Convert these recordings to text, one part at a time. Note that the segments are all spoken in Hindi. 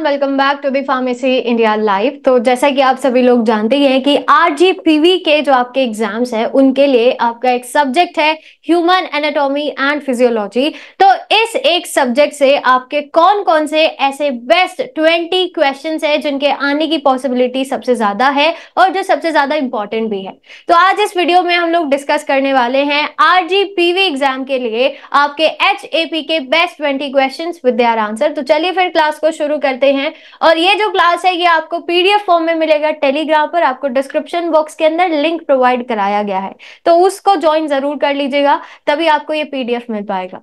Everyone welcome back to B pharmacy India live तो जैसा कि आप सभी लोग जानते ही हैं कि आरजीपीवी के जो आपके एग्जाम्स हैं उनके लिए आपका एक सब्जेक्ट है ह्यूमन एनाटॉमी एंड फिजियोलॉजी तो इस एक सब्जेक्ट से आपके कौन कौन से ऐसे बेस्ट ट्वेंटी क्वेश्चन है जिनके आने की पॉसिबिलिटी सबसे ज्यादा है और जो सबसे ज्यादा इंपॉर्टेंट भी है तो आज इस वीडियो में हम लोग डिस्कस करने वाले हैं आरजीपीवी एग्जाम के लिए आपके एच के best twenty question with answer तो चलिए फिर क्लास को शुरू करते सकते हैं और ये जो क्लास है ये आपको पीडीएफ फॉर्म में मिलेगा टेलीग्राम पर आपको डिस्क्रिप्शन बॉक्स के अंदर लिंक प्रोवाइड कराया गया है तो उसको ज्वाइन जरूर कर लीजिएगा तभी आपको ये पीडीएफ मिल पाएगा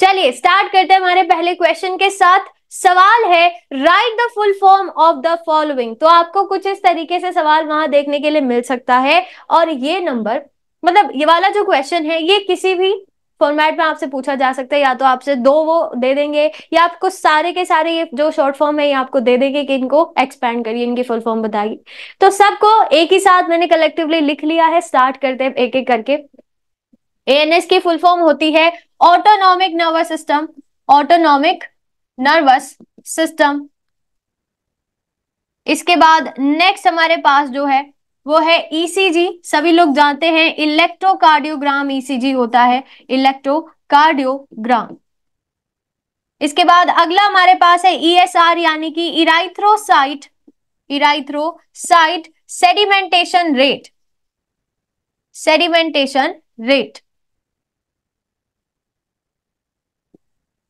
चलिए स्टार्ट करते हैं हमारे पहले क्वेश्चन के साथ सवाल है write the full form of the following तो आपको कुछ इस तरीके से सवाल वहां देखने के लिए मिल सकता है और ये नंबर मतलब ये वाला जो क्वेश्चन है ये किसी भी फॉर्मेट में आपसे पूछा जा सकता है या तो आपसे दो वो दे देंगे या आपको सारे के सारे ये जो शॉर्ट फॉर्म है ये आपको दे देंगे कि इनको एक्सपैंड करिए इनकी फुल फॉर्म बताइए तो सबको एक ही साथ मैंने कलेक्टिवली लिख लिया है स्टार्ट करते हैं एक एक करके एएनएस की फुल फॉर्म होती है autonomic nervous system autonomic nervous system इसके बाद नेक्स्ट हमारे पास जो है वो है ईसीजी e सभी लोग जानते हैं इलेक्ट्रोकार्डियोग्राम ईसीजी e होता है इलेक्ट्रोकार्डियोग्राम इसके बाद अगला हमारे पास है ईएसआर e यानी कि erythrocyte erythrocyte sedimentation rate sedimentation rate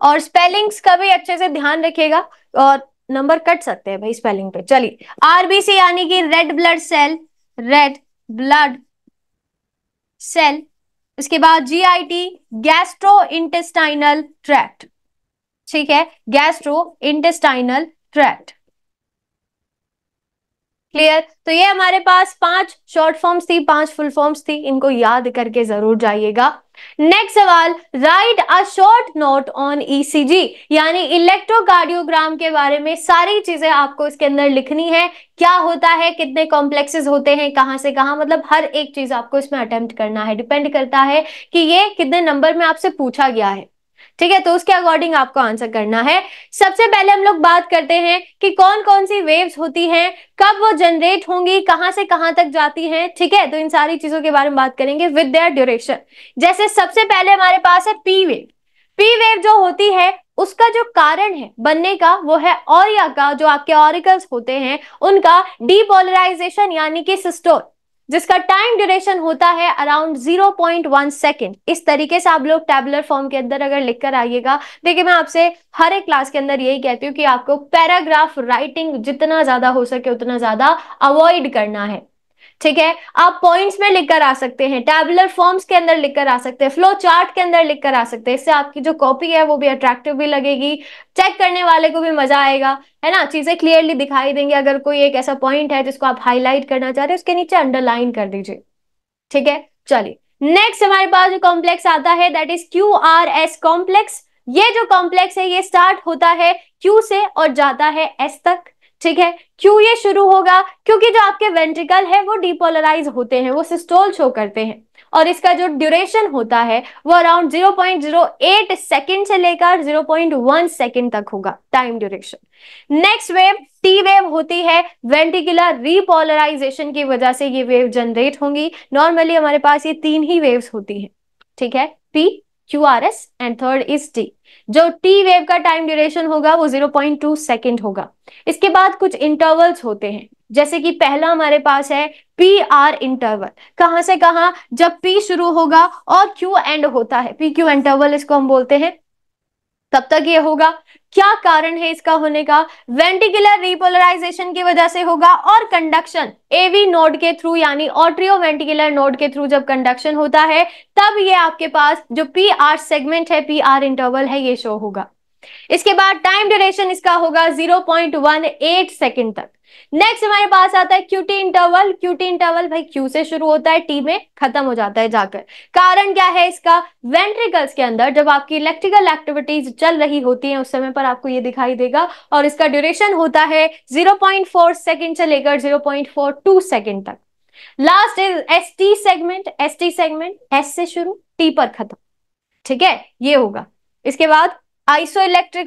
और स्पेलिंग्स का भी अच्छे से ध्यान रखिएगा और नंबर कट सकते हैं भाई स्पेलिंग पे चलिए आरबीसी यानी कि red blood cell red blood cell इसके बाद जीआईटी गैस्ट्रो इंटेस्टाइनल ट्रैक्ट ठीक है गैस्ट्रो इंटेस्टाइनल ट्रैक्ट क्लियर तो ये हमारे पास पांच शॉर्ट फॉर्म्स थी पांच फुल फॉर्म्स थी इनको याद करके जरूर जाइएगा नेक्स्ट सवाल write a short note on ECG यानी इलेक्ट्रोकार्डियोग्राम के बारे में सारी चीजें आपको इसके अंदर लिखनी है क्या होता है कितने कॉम्प्लेक्सेस होते हैं कहां से कहां मतलब हर एक चीज आपको इसमें अटेम्प्ट करना है डिपेंड करता है कि ये कितने नंबर में आपसे पूछा गया है ठीक है तो उसके अकॉर्डिंग आपको आंसर करना है सबसे पहले हम लोग बात करते हैं कि कौन कौन सी वेव्स होती हैं कब वो जनरेट होंगी कहां से कहां तक जाती हैं ठीक है तो इन सारी चीजों के बारे में बात करेंगे विद देयर ड्यूरेशन जैसे सबसे पहले हमारे पास है पी वेव पी वेव जो होती है उसका जो कारण है बनने का वो है ऑरिया का जो आपके ऑरिकल्स होते हैं उनका डीपोलराइजेशन यानी कि सिस्टोर जिसका टाइम ड्यूरेशन होता है अराउंड 0.1 सेकेंड इस तरीके से आप लोग टेबलर फॉर्म के अंदर अगर लिखकर आइएगा देखिए मैं आपसे हर एक क्लास के अंदर यही कहती हूँ कि आपको पैराग्राफ राइटिंग जितना ज्यादा हो सके उतना ज्यादा अवॉइड करना है ठीक है आप पॉइंट्स में लिखकर आ सकते हैं टैबुलर फॉर्म्स के अंदर लिखकर आ सकते हैं फ्लो चार्ट के अंदर लिखकर आ सकते हैं इससे आपकी जो कॉपी है वो भी अट्रैक्टिव भी लगेगी चेक करने वाले को भी मजा आएगा है ना चीजें क्लियरली दिखाई देंगे अगर कोई एक ऐसा पॉइंट है जिसको आप हाईलाइट करना चाह रहे हो उसके नीचे अंडरलाइन कर दीजिए ठीक है चलिए नेक्स्ट हमारे पास जो कॉम्प्लेक्स आता है that is Q R S complex ये जो कॉम्प्लेक्स है ये स्टार्ट होता है क्यू से और जाता है एस तक ठीक है क्यों ये शुरू होगा क्योंकि जो आपके वेंट्रिकल है वो डिपोलराइज होते हैं वो सिस्टोल शो करते हैं और इसका जो ड्यूरेशन होता है वो अराउंड 0.08 पॉइंट सेकेंड से लेकर 0.1 सेकेंड तक होगा time duration next wave T wave होती है वेंटिकुलर रिपोलराइजेशन की वजह से ये वेव जनरेट होंगी नॉर्मली हमारे पास ये तीन ही वेव्स होती हैं ठीक है P Q R S and third is T जो टी वेव का टाइम ड्यूरेशन होगा वो जीरो पॉइंट टू सेकेंड होगा इसके बाद कुछ इंटरवल्स होते हैं जैसे कि पहला हमारे पास है पी आर इंटरवल कहां से कहां जब पी शुरू होगा और क्यू एंड होता है पी क्यू इंटरवल इसको हम बोलते हैं तब तक ये होगा क्या कारण है इसका होने का वेंटिकुलर रिपोलराइजेशन की वजह से होगा और कंडक्शन एवी नोड के थ्रू यानी ऑट्रियो वेंटिकुलर नोड के थ्रू जब कंडक्शन होता है तब ये आपके पास जो पी आर सेगमेंट है पी आर इंटरवल है ये शो होगा इसके बाद टाइम ड्यूरेशन इसका होगा 0.18 सेकंड तक नेक्स्ट हमारे पास आता है क्यूटी इंटरवल क्यूटी इंटरवल भाई क्यू से शुरू होता है टी में खत्म हो जाता है जाकर कारण क्या है इसका वेंट्रिकल्स के अंदर जब आपकी इलेक्ट्रिकल एक्टिविटीज चल रही होती हैं उस समय पर आपको ये दिखाई देगा और इसका ड्यूरेशन होता है 0.4 पॉइंट सेकेंड से लेकर जीरो सेकंड तक last is S segment S segment S से शुरू टी पर खत्म ठीक है ये होगा इसके बाद आइसो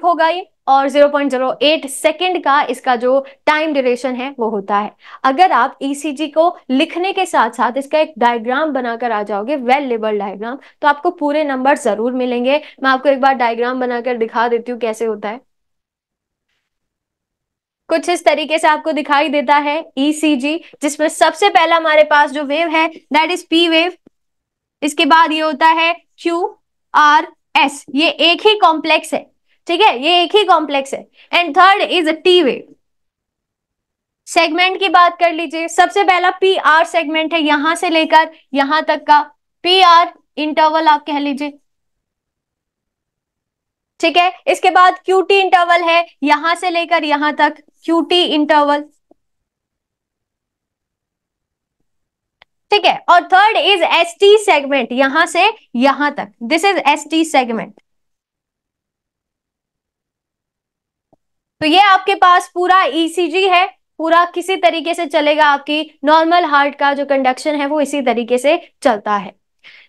होगा ये और 0.08 सेकंड का इसका जो टाइम ड्यूरेशन है वो होता है अगर आप ई e को लिखने के साथ साथ इसका एक डायग्राम बनाकर आ जाओगे वेल लेबल डायग्राम तो आपको पूरे नंबर जरूर मिलेंगे मैं आपको एक बार डायग्राम बनाकर दिखा देती हूँ कैसे होता है कुछ इस तरीके से आपको दिखाई देता है ईसीजी e जिसमें सबसे पहला हमारे पास जो वेव है दैट इज पी वेव इसके बाद ये होता है क्यू आर एस ये एक ही कॉम्प्लेक्स है ठीक है ये एक ही कॉम्प्लेक्स है and third is T wave segment की बात कर लीजिए सबसे पहला पी आर सेगमेंट है यहां से लेकर यहां तक का पी आर इंटरवल आप कह लीजिए ठीक है इसके बाद क्यू टी इंटरवल है यहां से लेकर यहां तक क्यू टी इंटरवल ठीक है और third is S T segment यहां से यहां तक this is S T segment तो ये आपके पास पूरा ईसीजी e है पूरा किसी तरीके से चलेगा आपकी नॉर्मल हार्ट का जो कंडक्शन है वो इसी तरीके से चलता है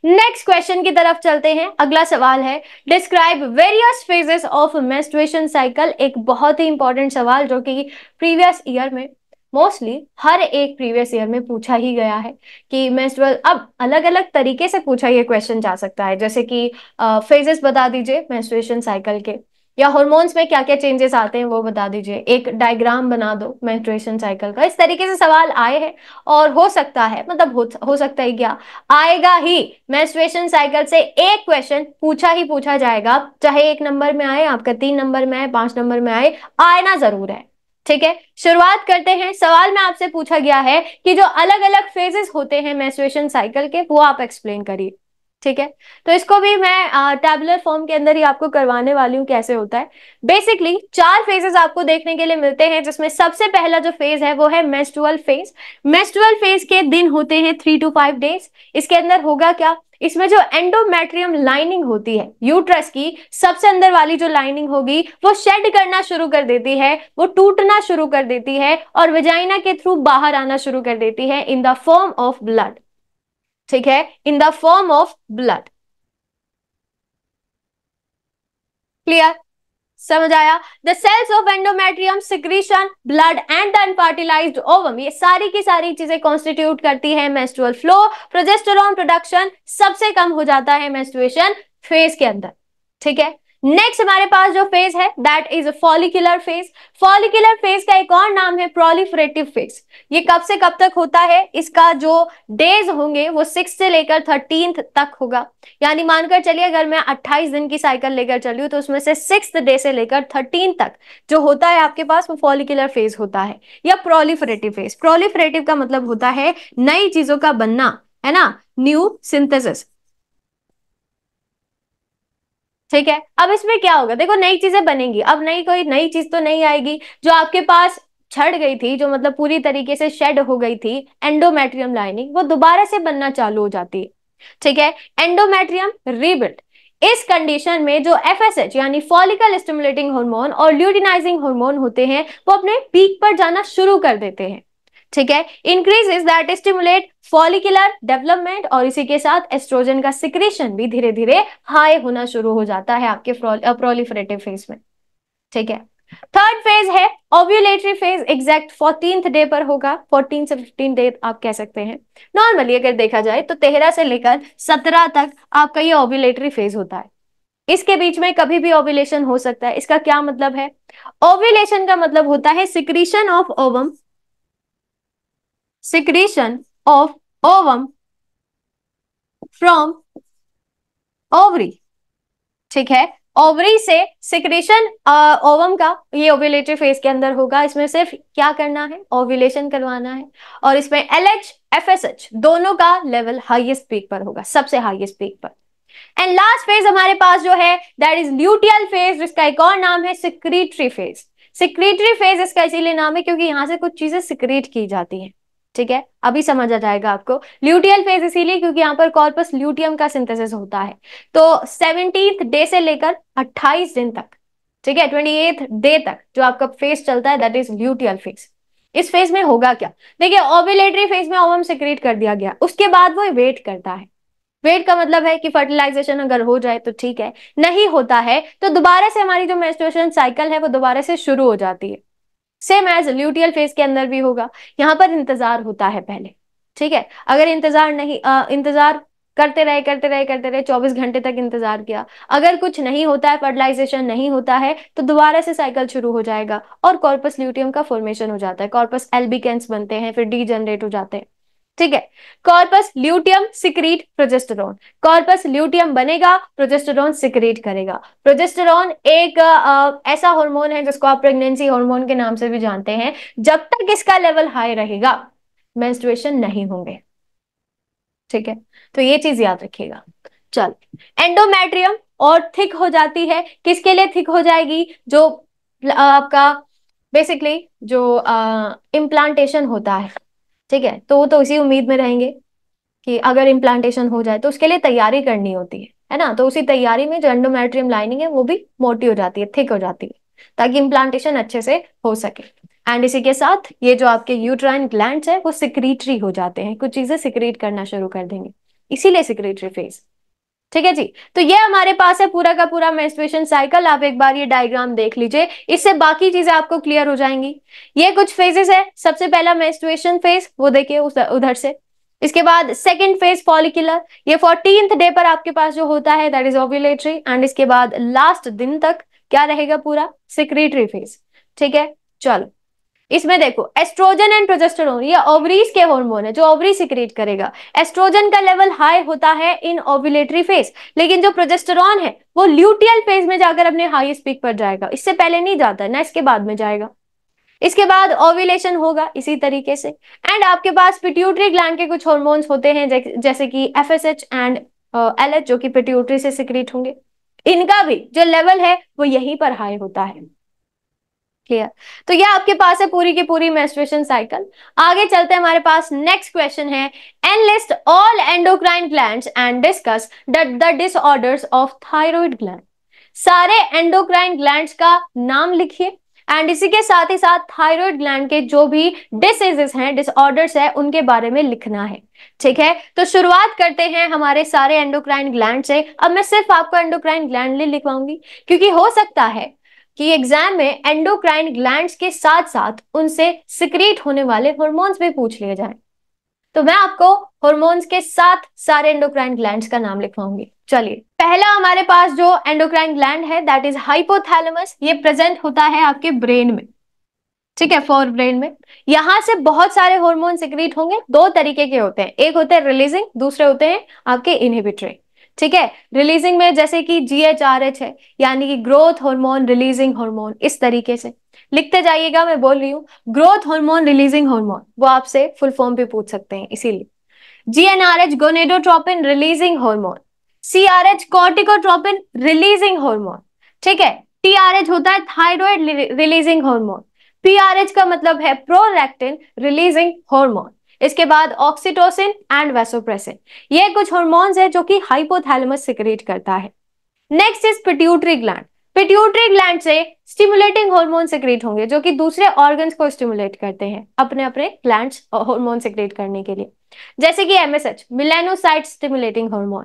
नेक्स्ट क्वेश्चन की तरफ चलते हैं अगला सवाल है describe various phases of menstruation cycle एक बहुत ही इंपॉर्टेंट सवाल जो कि प्रीवियस ईयर में मोस्टली हर एक प्रीवियस ईयर में पूछा ही गया है कि मेस्ट्रुअल अब अलग अलग तरीके से पूछा ये क्वेश्चन जा सकता है जैसे कि फेजेस बता दीजिए मेस्ट्रुएशन साइकिल के या हॉर्मोन्स में क्या क्या चेंजेस आते हैं वो बता दीजिए एक डायग्राम बना दो मेंस्ट्रुएशन साइकिल का इस तरीके से सवाल आए हैं और हो सकता है मतलब हो, हो सकता है क्या आएगा ही मेंस्ट्रुएशन साइकिल से एक क्वेश्चन पूछा ही पूछा जाएगा चाहे एक नंबर में आए आपका तीन नंबर में आए पांच नंबर में आए आएना जरूर है ठीक है शुरुआत करते हैं सवाल में आपसे पूछा गया है कि जो अलग अलग फेजेस होते हैं मेंस्ट्रुएशन साइकिल के वो आप एक्सप्लेन करिए ठीक है तो इसको भी मैं टैबुलर फॉर्म के अंदर ही आपको करवाने वाली हूँ कैसे होता है बेसिकली चार फेजेस आपको देखने के लिए मिलते हैं जिसमें सबसे पहला जो फेज है वो है मेस्टुअल फेज मेस्टुअल फेज के दिन होते हैं थ्री टू फाइव डेज इसके अंदर होगा क्या इसमें जो एंडोमेट्रियम लाइनिंग होती है यूट्रस की सबसे अंदर वाली जो लाइनिंग होगी वो शेड करना शुरू कर देती है वो टूटना शुरू कर देती है और विजाइना के थ्रू बाहर आना शुरू कर देती है in the form of blood ठीक है in the form of blood clear समझ आया the cells of endometrium secretion blood and the ovum ये सारी की सारी चीजें कॉन्स्टिट्यूट करती है मेस्ट्रुअल फ्लो प्रोजेस्टोरॉन प्रोडक्शन सबसे कम हो जाता है मेस्टुएशन फेज के अंदर ठीक है नेक्स्ट हमारे पास जो फेज है that is follicular phase follicular phase का एक और नाम है प्रोलिफरेटिव फेज ये कब से कब तक होता है इसका जो डेज होंगे वो सिक्स से लेकर थर्टीन तक होगा यानी मानकर चलिए अगर मैं अट्ठाईस दिन की साइकिल लेकर चलू तो उसमें से सिक्स डे से लेकर थर्टीन तक जो होता है आपके पास वो फॉलिकुलर फेज होता है या प्रोलिफरेटिव फेज प्रोलिफरेटिव का मतलब होता है नई चीजों का बनना है ना न्यू सिंथेसिस ठीक है अब इसमें क्या होगा देखो नई चीजें बनेंगी अब नई कोई नई चीज तो नहीं आएगी जो आपके पास छड़ गई थी जो मतलब पूरी तरीके से शेड हो गई थी एंडोमेट्रियम लाइनिंग वो दोबारा से बनना चालू हो जाती है ठीक है एंडोमेट्रियम रीबिल्ड इस कंडीशन में जो एफ यानी फॉलिकल स्टिमुलेटिंग हार्मोन और ल्यूटिनाइजिंग हार्मोन होते हैं वो अपने पीक पर जाना शुरू कर देते हैं ठीक है is that stimulate follicular development और इसी के साथ एस्ट्रोजन का सिक्रेशन भी धीरे धीरे हाई होना शुरू हो जाता है आपके प्रोलिफरेटिव फेज में ठीक है थर्ड फेज है ovulatory phase exact fourteen day पर होगा फोर्टीन से फिफ्टीन डे आप कह सकते हैं नॉर्मली अगर देखा जाए तो तेरह से लेकर सत्रह तक आपका ये ओव्यूलेटरी फेज होता है इसके बीच में कभी भी ओव्यूलेशन हो सकता है इसका क्या मतलब है ओव्यूलेशन का मतलब होता है secretion of ovum secretion of ovum from ovary. ठीक है ओवरी से सिक्रेशन ओवम का ये ओव्यूलेटरी फेज के अंदर होगा इसमें सिर्फ क्या करना है ओव्यूलेशन करवाना है और इसमें L H F S H दोनों का लेवल हाईएस्ट पीक पर होगा सबसे हाईएस्ट पीक पर एंड लास्ट फेज हमारे पास जो है दैट इज ल्यूटियल फेज जिसका एक और नाम है सिक्रीटरी फेज सिक्रीटरी फेज इसका इसीलिए नाम है क्योंकि यहां से कुछ चीजें सिक्रीट की जाती हैं ठीक है अभी समझ आ जाएगा आपको ल्यूटियल फेज इसीलिए क्योंकि यहाँ पर कॉर्पस ल्यूटियम का सिंथेसिस होता है तो सेवनटीन डे से लेकर अट्ठाईस दिन तक ठीक है ट्वेंटी एथ डे तक जो आपका फेज चलता है दैट इज ल्यूटियल फेज इस फेज में होगा क्या देखिए ओविलेटरी फेज में ओवम सिक्रेट कर दिया गया उसके बाद वो वेट करता है वेट का मतलब है कि फर्टिलाइजेशन अगर हो जाए तो ठीक है नहीं होता है तो दोबारा से हमारी जो मेस्ट्रेशन साइकिल है वो दोबारा से शुरू हो जाती है सेम एज ल्यूटियल फेज के अंदर भी होगा यहाँ पर इंतजार होता है पहले ठीक है अगर इंतजार नहीं आ, इंतजार करते रहे करते रहे करते रहे 24 घंटे तक इंतजार किया अगर कुछ नहीं होता है फर्टिलाइजेशन नहीं होता है तो दोबारा से साइकिल शुरू हो जाएगा और कॉर्पस ल्यूटियम का फॉर्मेशन हो जाता है कॉर्पस एल्बिकेंस बनते हैं फिर डी जनरेट हो जाते हैं ठीक है corpus luteum secrete progesterone corpus luteum बनेगा प्रोजेस्टेरोन सिक्रीट करेगा प्रोजेस्टेरोन एक आ, ऐसा हार्मोन है जिसको आप प्रेगनेंसी हार्मोन के नाम से भी जानते हैं जब तक इसका लेवल हाई रहेगा मेंस्ट्रुएशन नहीं होंगे ठीक है तो ये चीज याद रखिएगा चल एंडोमेट्रियम और थिक हो जाती है किसके लिए थिक हो जाएगी जो आपका बेसिकली जो इम्प्लांटेशन होता है ठीक है तो वो तो इसी उम्मीद में रहेंगे कि अगर इम्प्लांटेशन हो जाए तो उसके लिए तैयारी करनी होती है है ना तो उसी तैयारी में जो एंडोमेट्रियम लाइनिंग है वो भी मोटी हो जाती है थिक हो जाती है ताकि इम्प्लांटेशन अच्छे से हो सके एंड इसी के साथ ये जो आपके यूट्राइन ग्लैंड है वो सिक्रीटरी हो जाते हैं कुछ चीजें सिक्रीट करना शुरू कर देंगे इसीलिए सिक्रीटरी फेज ठीक है जी तो ये हमारे पास है पूरा का पूरा मेस्ट्रेशन साइकिल आप एक बार ये डायग्राम देख लीजिए इससे बाकी चीजें आपको क्लियर हो जाएंगी ये कुछ फेजेस है सबसे पहला मेस्ट्रेशन फेज वो देखिए उधर से इसके बाद सेकेंड फेज फॉलिकुलर ये फोर्टींथ डे पर आपके पास जो होता है दैट इज ओव्यूलेटरी एंड इसके बाद लास्ट दिन तक क्या रहेगा पूरा सिक्रेटरी फेज ठीक है चलो इसमें देखो एस्ट्रोजन एंड प्रोजेस्टेरोन ये ओवरीज के हार्मोन है जो ओवरी सिक्रिएट करेगा एस्ट्रोजन का लेवल हाई होता है इन ओव्यूलेटरी फेज लेकिन जो प्रोजेस्टेरॉन है वो ल्यूटियल फेज में जाकर अपने हाईएस्ट पीक पर जाएगा इससे पहले नहीं जाता ना इसके बाद में जाएगा इसके बाद ओव्यूलेशन होगा इसी तरीके से एंड आपके पास पिट्यूटरी ग्लैंड के कुछ हॉर्मोन्स होते हैं जैसे कि एफ एंड एल जो कि पिट्यूटरी से सिक्रीट होंगे इनका भी जो लेवल है वो यहीं पर हाई होता है क्लियर तो ये आपके पास है पूरी की पूरी मेस्ट्रेशन साइकिल आगे चलते हैं हमारे पास नेक्स्ट क्वेश्चन है enlist all endocrine gland and discuss the disorders of thyroid gland सारे एंडोक्राइन ग्लैंड का नाम लिखिए एंड इसी के साथ ही साथ थायराइड ग्लैंड के जो भी डिसीजेस हैं डिसऑर्डर्स है उनके बारे में लिखना है ठीक है तो शुरुआत करते हैं हमारे सारे एंडोक्राइन ग्लैंड से अब मैं सिर्फ आपको एंडोक्राइन ग्लैंड लिखवाऊंगी क्योंकि हो सकता है कि एग्जाम में एंडोक्राइन ग्लैंड्स के साथ साथ उनसे सिक्रीट होने वाले हॉर्मोन्स भी पूछ लिए जाएं तो मैं आपको हॉर्मोन्स के साथ सारे एंडोक्राइन ग्लैंड्स का नाम लिखवाऊंगी चलिए पहला हमारे पास जो एंडोक्राइन ग्लैंड है दैट इज हाइपोथैलेमस ये प्रेजेंट होता है आपके ब्रेन में ठीक है फोर ब्रेन में यहां से बहुत सारे हॉर्मोन सिक्रीट होंगे दो तरीके के होते हैं एक होते हैं रिलीजिंग दूसरे होते हैं आपके इनहिबिटरी ठीक है रिलीजिंग में जैसे कि जी एच आर एच है यानी कि ग्रोथ हार्मोन रिलीजिंग हार्मोन इस तरीके से लिखते जाइएगा मैं बोल रही हूँ ग्रोथ हार्मोन रिलीजिंग हार्मोन वो आपसे फुल फॉर्म भी पूछ सकते हैं इसीलिए G N R H gonadotropin releasing hormone C R H corticotropin releasing hormone ठीक है टी आर एच होता है thyroid releasing hormone P R H का मतलब है प्रोलैक्टिन रिलीजिंग हॉर्मोन इसके बाद ऑक्सीटोसिन एंड वेसोप्रेसिन ये कुछ हॉर्मोन्स है जो कि हाइपोथैलेमस सिक्रेट करता है next is pituitary gland pituitary gland से स्टिमुलेटिंग हॉर्मोन सिक्रेट होंगे जो कि दूसरे ऑर्गन्स को स्टिमुलेट करते हैं अपने अपने ग्लैंड हॉर्मोन सिक्रेट करने के लिए जैसे कि MSH melanocyte stimulating hormone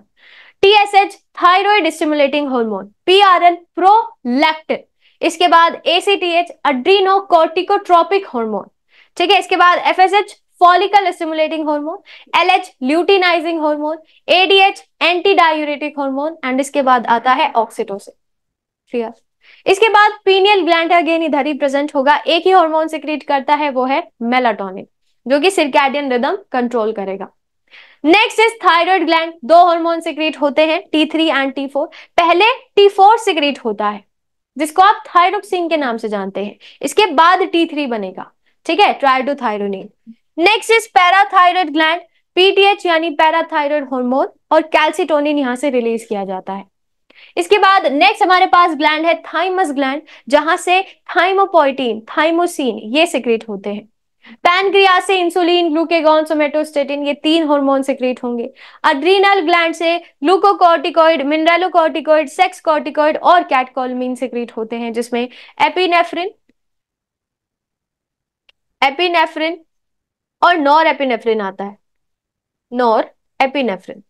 TSH thyroid stimulating hormone PRL prolactin इसके बाद एसीटीएच अड्रीनो कॉर्टिकोट्रोपिक हार्मोन ठीक है इसके बाद FSH follicle stimulating hormone LH luteinizing hormone ADH anti diuretic hormone and इसके बाद आता है ऑक्सीटोसिन क्लियर इसके बाद पीनियल ग्लैंड अगेन इधर ही प्रेजेंट होगा एक ही हार्मोन सिक्रीट करता है वो है मेलाटोनिन जो कि सिरकैडियन रिदम कंट्रोल करेगा नेक्स्ट इज थायराइड ग्लैंड दो हार्मोन सिक्रीट होते हैं T three and T four पहले टी फोर सिक्रीट होता है जिसको आप थायरोक्सिन के नाम से जानते हैं इसके बाद टी थ्री बनेगा ठीक है triiodothyronine next is parathyroid gland PTH यानी पैराथायरॉयड हार्मोन और कैल्सिटोनिन यहां से रिलीज किया जाता है इसके बाद नेक्स्ट हमारे पास ग्लैंड है थाइमस ग्लैंड जहां से थाइमोपोइटीन थाइमोसिन ये सिक्रेट होते हैं पैनक्रिया से इंसुलिन ग्लूकेगॉन सोमेटोस्टेटिन ये तीन हार्मोन सिक्रेट होंगे अड्रीनल ग्लैंड से ग्लूकोकॉर्टिकॉइड मिनरलोकॉर्टिकॉइड सेक्स कॉर्टिकॉइड और कैटकोलमीन सिक्रेट होते हैं जिसमें एपिनेफ्रिन एपिनेफ्रिन और नॉर एपिनेफ्रिन आता है नॉर एपिनेफ्रिन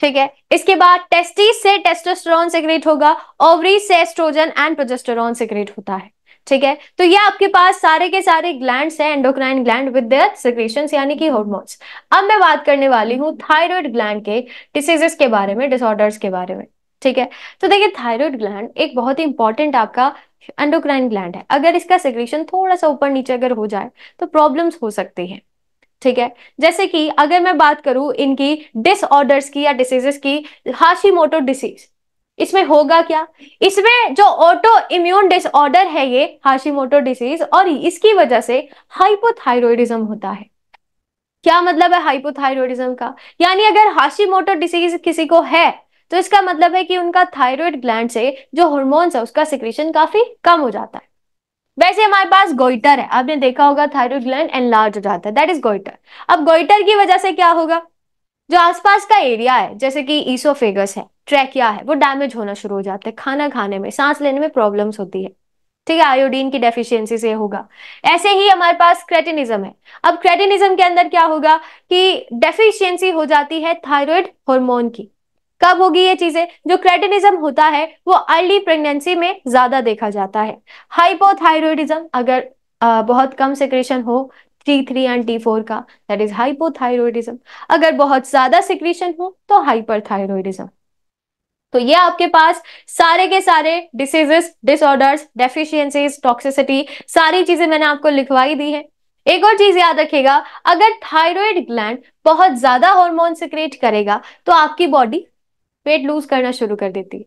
ठीक है इसके बाद टेस्टिस से टेस्टोस्टेरोन सिक्रेट होगा ओवरी से एस्ट्रोजन एंड प्रोजेस्टेरोन सिक्रेट होता है ठीक है तो ये आपके पास सारे के सारे ग्लैंड्स हैं endocrine gland with their secretion यानी कि हॉर्मोन्स अब मैं बात करने वाली हूं थायराइड ग्लैंड के डिसीजेस के बारे में डिसऑर्डर्स के बारे में ठीक है तो देखिए थायराइड ग्लैंड एक बहुत ही इंपॉर्टेंट आपका एंडोक्राइन ग्लैंड है अगर इसका सेक्रेशन थोड़ा सा ऊपर नीचे अगर हो जाए तो प्रॉब्लम्स हो सकती हैं ठीक है जैसे कि अगर मैं बात करूं इनकी डिसऑर्डर्स की या डिसीजेस की हाशीमोटो डिसीज इसमें होगा क्या इसमें जो ऑटो इम्यून डिसऑर्डर है ये मोटो डिसीज और इसकी वजह से हाइपोथायरॉयडिज्म होता है क्या मतलब है हाइपोथायरॉयडिज्म का यानी अगर हाशी मोटो डिसीज किसी को है तो इसका मतलब है कि उनका थायराइड ग्लैंड से जो हॉर्मोन्स है उसका सिक्रेशन काफी कम हो जाता है वैसे हमारे पास गोइटर है आपने देखा होगा थायराइड ग्लैंड एनलार्ज हो जाता है दैट इज गोइटर अब गोइटर की वजह से क्या होगा जो आसपास का एरिया है जैसे कि ईसोफेगस है ट्रैकिया है वो डैमेज होना शुरू हो जाता है खाना खाने में सांस लेने में प्रॉब्लम्स होती है ठीक है आयोडीन की डेफिशिएंसी से होगा ऐसे ही हमारे पास क्रेटिनिज्म है अब क्रेटिनिज्म के अंदर क्या होगा कि डेफिशिएंसी हो जाती है थायराइड हार्मोन की कब होगी ये चीजें जो क्रेटिनिज्म होता है वो अर्ली प्रेगनेंसी में ज्यादा देखा जाता है हाइपोथायरॉयडिज्म अगर आ, बहुत कम सिक्रेशन हो T three and T four का दैट इज हाइपोथायरॉयडिज्म अगर बहुत ज्यादा सिक्रेशन हो तो हाइपरथायरॉयडिज्म तो ये आपके पास सारे के सारे डिसीजेस डिसऑर्डर्स डेफिशिएंसीज टॉक्सिसिटी सारी चीजें मैंने आपको लिखवाई दी है एक और चीज याद रखिएगा अगर थायराइड ग्लैंड बहुत ज्यादा हार्मोन सिक्रेट करेगा तो आपकी बॉडी वेट लूज करना शुरू कर देती है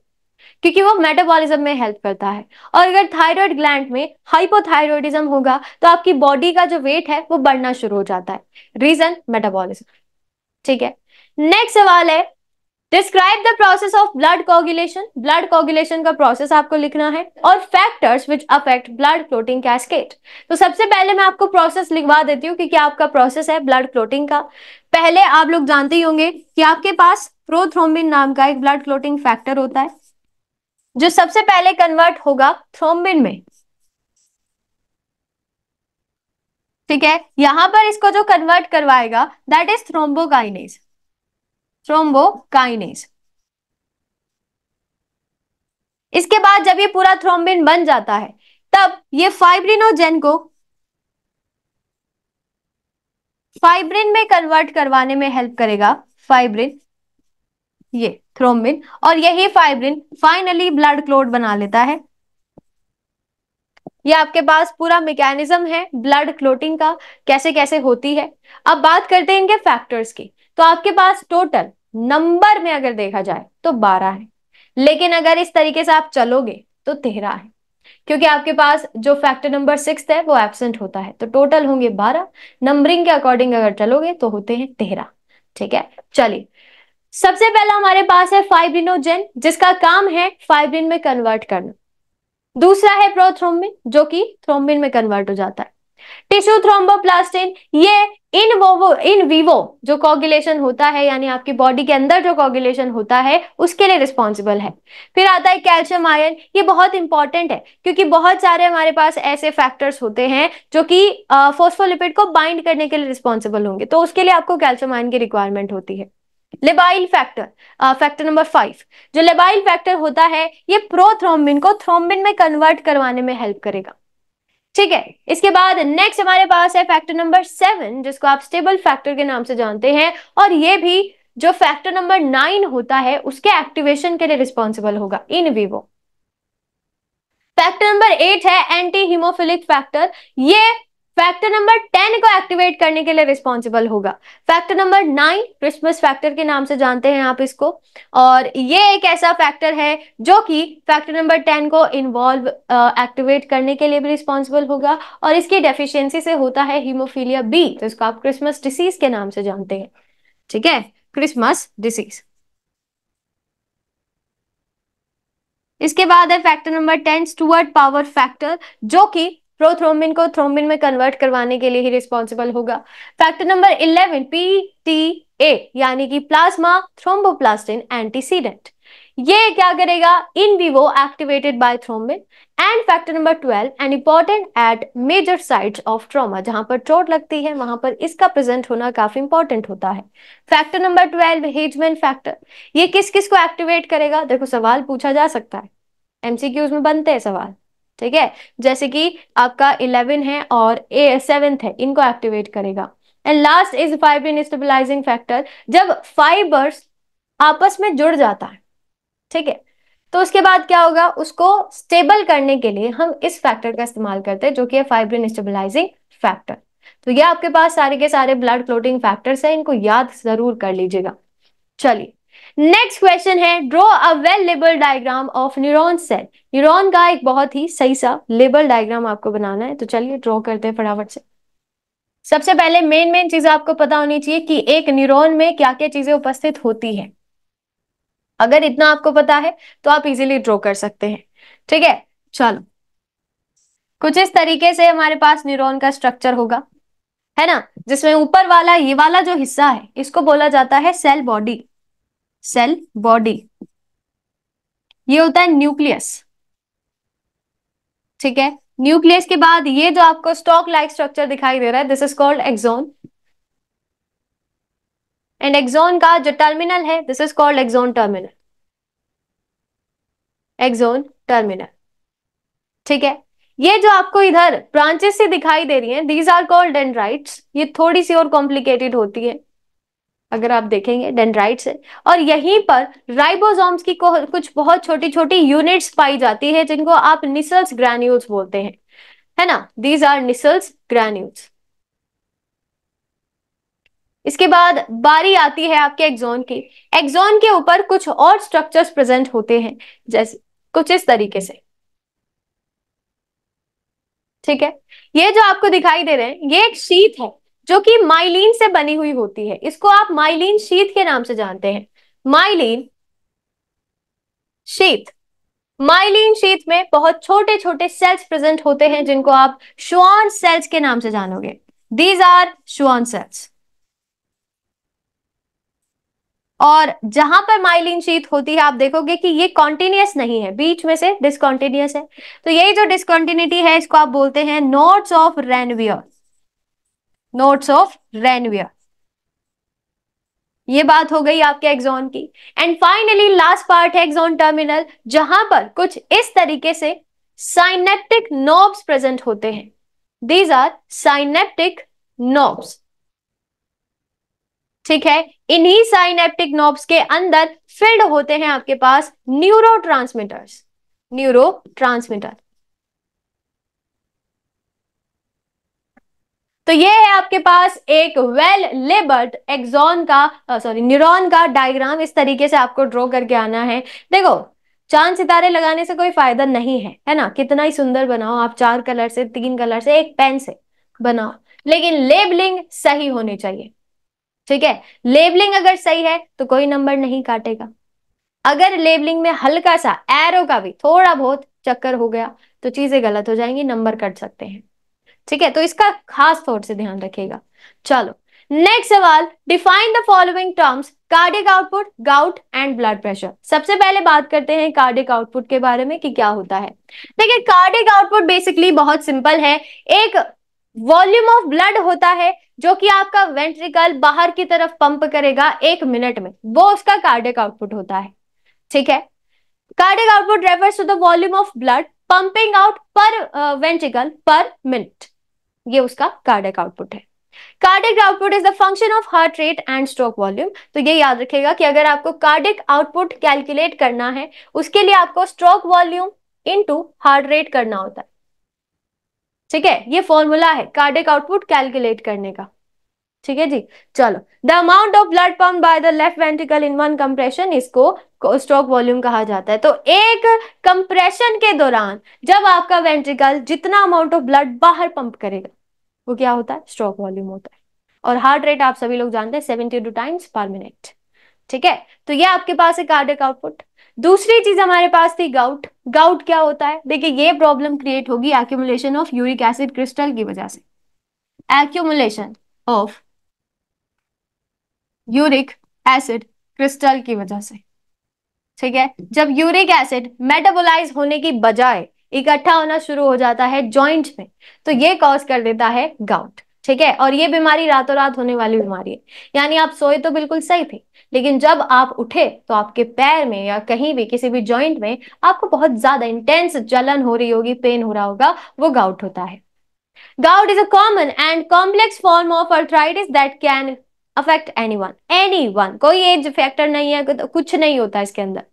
क्योंकि वो मेटाबॉलिज्म में हेल्प करता है और अगर थायराइड ग्लैंड में हाइपोथायरॉइडिज्म होगा तो आपकी बॉडी का जो वेट है वो बढ़ना शुरू हो जाता है रीजन मेटाबॉलिज्म ठीक है नेक्स्ट सवाल है describe the process of blood coagulation blood coagulation का प्रोसेस आपको लिखना है और factors which affect blood clotting cascade तो सबसे पहले मैं आपको प्रोसेस लिखवा देती हूँ कि क्या आपका प्रोसेस है ब्लड क्लोटिंग का पहले आप लोग जानते ही होंगे कि आपके पास प्रोथ्रोम्बिन नाम का एक ब्लड क्लोटिंग फैक्टर होता है जो सबसे पहले कन्वर्ट होगा थ्रोम्बिन में ठीक है यहां पर इसको जो कन्वर्ट करवाएगा दैट इज थ्रोम्बोकाइनेज काइनेस इसके बाद जब ये पूरा थ्रोम्बिन बन जाता है तब ये फाइब्रिनोजेन को फाइब्रिन में कन्वर्ट करवाने में हेल्प करेगा फाइब्रिन ये थ्रोम्बिन और यही फाइब्रिन फाइनली ब्लड क्लोट बना लेता है ये आपके पास पूरा मैकेनिज्म है ब्लड क्लोटिंग का कैसे कैसे होती है अब बात करते हैं इनके फैक्टर्स की तो आपके पास टोटल नंबर में अगर देखा जाए तो बारह है लेकिन अगर इस तरीके से आप चलोगे तो तेरह है क्योंकि आपके पास जो फैक्टर नंबर सिक्स है वो एबसेंट होता है तो टोटल होंगे बारह नंबरिंग के अकॉर्डिंग अगर चलोगे तो होते हैं तेरह ठीक है चलिए सबसे पहला हमारे पास है फाइब्रिनोजेन जिसका काम है फाइब्रिन में कन्वर्ट करना दूसरा है प्रोथ्रोमिन जो कि थ्रोमिन में कन्वर्ट हो जाता है टिश्यू थ्रोम्बोप्लास्टिन ये इन वोवो इन विवो जो कॉगुलेशन होता है यानी आपकी बॉडी के अंदर जो कॉगुलेशन होता है उसके लिए रिस्पॉन्सिबल है फिर आता है कैल्शियम आयन ये बहुत इंपॉर्टेंट है क्योंकि बहुत सारे हमारे पास ऐसे फैक्टर्स होते हैं जो कि फोस्फोलिपिड को बाइंड करने के लिए रिस्पॉन्सिबल होंगे तो उसके लिए आपको कैल्शियम आयन की रिक्वायरमेंट होती है labile factor factor number five जो लेबाइल फैक्टर होता है ये प्रोथ्रोम्बिन को थ्रोम्बिन में कन्वर्ट करवाने में हेल्प करेगा ठीक है इसके बाद नेक्स्ट हमारे पास है फैक्टर नंबर सेवन जिसको आप स्टेबल फैक्टर के नाम से जानते हैं और ये भी जो फैक्टर नंबर नाइन होता है उसके एक्टिवेशन के लिए रिस्पॉन्सिबल होगा in vivo factor number eight है एंटी हिमोफिलिक फैक्टर ये फैक्टर नंबर टेन को एक्टिवेट करने के लिए रिस्पॉन्सिबल होगा factor number nine Christmas factor के नाम से जानते हैं आप इसको और ये एक ऐसा फैक्टर है जो कि फैक्टर नंबर टेन को इन्वॉल्व एक्टिवेट uh, करने के लिए भी रिस्पॉन्सिबल होगा और इसकी डेफिशिएंसी से होता है हीमोफीलिया बी तो इसको आप क्रिसमस डिसीज के नाम से जानते हैं ठीक है क्रिसमस डिसीज इसके बाद है factor number ten Stuart power factor जो कि प्रोथ्रोम्बिन को थ्रोम्बिन में कन्वर्ट करवाने के लिए ही रिस्पॉन्सिबल होगा factor number eleven P T A यानी कि प्लाज्मा थ्रोम्बोप्लास्टिन एंटीसीडेंट ये क्या करेगा in vivo activated by thrombin and factor number twelve and important at major sites of trauma जहां पर चोट लगती है वहां पर इसका प्रेजेंट होना काफी इंपॉर्टेंट होता है factor number twelve Hageman factor ये किस किस को एक्टिवेट करेगा देखो सवाल पूछा जा सकता है एमसीक्यूज में बनते हैं सवाल ठीक है जैसे कि आपका इलेवन है और ए सेवेंथ है इनको एक्टिवेट करेगा and last is fibrin stabilizing factor जब फाइबर्स आपस में जुड़ जाता है ठीक है तो उसके बाद क्या होगा उसको स्टेबल करने के लिए हम इस फैक्टर का इस्तेमाल करते हैं जो कि है फाइब्रिन स्टेबलाइजिंग फैक्टर तो ये आपके पास सारे के सारे ब्लड क्लोटिंग फैक्टर्स हैं इनको याद जरूर कर लीजिएगा चलिए नेक्स्ट क्वेश्चन है draw a well label diagram of neuron cell neuron का एक बहुत ही सही सा लेबल डायग्राम आपको बनाना है तो चलिए ड्रॉ करते हैं फटाफट से सबसे पहले मेन मेन चीज आपको पता होनी चाहिए कि एक न्यूरोन में क्या क्या चीजें उपस्थित होती है अगर इतना आपको पता है तो आप इजीली ड्रॉ कर सकते हैं ठीक है चलो कुछ इस तरीके से हमारे पास न्यूरॉन का स्ट्रक्चर होगा है ना जिसमें ऊपर वाला ये वाला जो हिस्सा है इसको बोला जाता है सेल बॉडी सेल बॉडी ये होता है न्यूक्लियस ठीक है न्यूक्लियस के बाद ये जो आपको स्टॉक लाइक स्ट्रक्चर दिखाई दे रहा है this is called axon and axon का जो टर्मिनल है this is called axon terminal axon terminal ठीक है ये जो आपको इधर ब्रांचेस से दिखाई दे रही हैं दीज आर कॉल्ड डेंड्राइट्स ये थोड़ी सी और कॉम्प्लिकेटेड होती है अगर आप देखेंगे डेंड्राइट्स है और यहीं पर राइबोसोम्स की कुछ बहुत छोटी छोटी यूनिट्स पाई जाती है जिनको आप निसल्स ग्रैन्यूल्स बोलते हैं है ना दीज आर निसल्स ग्रैन्यूल्स इसके बाद बारी आती है आपके एक्सोन की एक्सोन के ऊपर कुछ और स्ट्रक्चर्स प्रेजेंट होते हैं जैसे कुछ इस तरीके से ठीक है ये जो आपको दिखाई दे रहे हैं ये एक शीत है जो कि माइलिन से बनी हुई होती है इसको आप माइलिन शीत के नाम से जानते हैं माइलिन शीत माइलिन शीत में बहुत छोटे छोटे सेल्स प्रेजेंट होते हैं जिनको आप श्वान सेल्स के नाम से जानोगे दीज आर श्वान सेल्स और जहां पर माइलिन शीत होती है आप देखोगे कि ये कॉन्टिन्यूस नहीं है बीच में से डिसकॉन्टिन्यूस है तो यही जो डिसकॉन्टिन्यूटी है इसको आप बोलते हैं nodes of Ranvier nodes of Ranvier ये बात हो गई आपके एग्जॉन की एंड फाइनली लास्ट पार्ट है एग्जॉन टर्मिनल जहां पर कुछ इस तरीके से साइनेप्टिक नॉब्स प्रेजेंट होते हैं दीज आर साइनेप्टिक नॉब्स ठीक है इन्हीं साइनेप्टिक नॉब्स के अंदर फिल्ड होते हैं आपके पास न्यूरो ट्रांसमीटर्स न्यूरो ट्रांसमीटर तो ये है आपके पास एक वेल लेबर्ड एक्सॉन का सॉरी न्यूरॉन का डायग्राम इस तरीके से आपको ड्रॉ करके आना है देखो चांद सितारे लगाने से कोई फायदा नहीं है है ना कितना ही सुंदर बनाओ आप चार कलर से तीन कलर से एक पेन से बनाओ लेकिन लेबलिंग सही होनी चाहिए ठीक है लेबलिंग अगर सही है तो कोई नंबर नहीं काटेगा अगर लेबलिंग में हल्का सा एरो का भी थोड़ा बहुत चक्कर हो गया तो चीजें गलत हो जाएंगी नंबर कट सकते हैं ठीक है तो इसका खास तौर से ध्यान रखेगा चलो नेक्स्ट सवाल define the following terms cardiac output gout and blood pressure सबसे पहले बात करते हैं कार्डिक आउटपुट के बारे में कि क्या होता है देखिए कार्डिक आउटपुट बेसिकली बहुत सिंपल है एक वॉल्यूम ऑफ ब्लड होता है जो कि आपका वेंट्रिकल बाहर की तरफ पंप करेगा एक मिनट में वो उसका कार्डिक आउटपुट होता है ठीक है cardiac output refers to the volume of blood pumping out per ventricle per minute ये उसका कार्डियक आउटपुट है cardiac output is the function of heart rate and stroke volume तो ये याद रखेगा कि अगर आपको कार्डिक आउटपुट कैलकुलेट करना है उसके लिए आपको stroke volume into heart rate करना होता है ठीक है ये फॉर्मूला है कार्डिक आउटपुट कैलकुलेट करने का ठीक है जी चलो the amount of blood pump by the left ventricle in one compression इसको स्ट्रोक वॉल्यूम कहा जाता है तो एक कंप्रेशन के दौरान जब आपका वेंट्रिकल जितना अमाउंट ऑफ ब्लड बाहर पंप करेगा वो क्या होता है स्ट्रोक वॉल्यूम होता है और हार्ट रेट आप सभी लोग जानते हैं seventy two times per minute ठीक है तो ये आपके पास है कार्डिक आउटपुट दूसरी चीज हमारे पास थी गाउट गाउट क्या होता है देखिए ये प्रॉब्लम क्रिएट होगी accumulation of uric acid crystal की वजह से accumulation of uric acid crystal की वजह से ठीक है जब यूरिक एसिड मेटाबोलाइज होने की बजाय इकट्ठा होना शुरू हो जाता है जॉइंट में तो ये कॉज कर देता है गाउट ठीक है और ये बीमारी रातों रात होने वाली बीमारी है यानी आप सोए तो बिल्कुल सही थे लेकिन जब आप उठे तो आपके पैर में या कहीं भी किसी भी जॉइंट में आपको बहुत ज्यादा इंटेंस जलन हो रही होगी पेन हो रहा होगा वो गाउट होता है gout is a common and complex form of arthritis that can affect anyone anyone कोई एज फैक्टर नहीं है तो कुछ नहीं होता इसके अंदर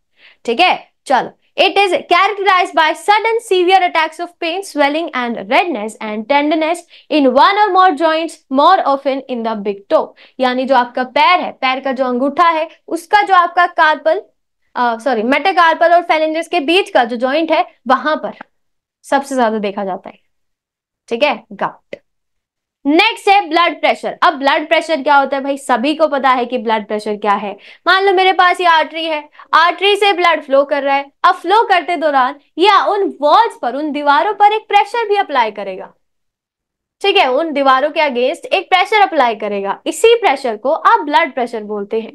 ठीक है चलो it is characterize by sudden severe attacks of pain swelling and redness and tenderness in one or more joints more often in the big toe यानी जो आपका पैर है पैर का जो अंगूठा है उसका जो आपका कार्पल सॉरी मेटाकार्पल और फेलेंजेस के बीच का जो जॉइंट है वहां पर सबसे ज्यादा देखा जाता है ठीक है गाउट नेक्स्ट है ब्लड प्रेशर अब ब्लड प्रेशर क्या होता है भाई सभी को पता है कि ब्लड प्रेशर क्या है मान लो मेरे पास ये आर्टरी है आर्टरी से ब्लड फ्लो कर रहा है अब फ्लो करते दौरान या उन वॉल्स पर उन दीवारों पर एक प्रेशर भी अप्लाई करेगा ठीक है उन दीवारों के अगेंस्ट एक प्रेशर अप्लाई करेगा इसी प्रेशर को आप ब्लड प्रेशर बोलते हैं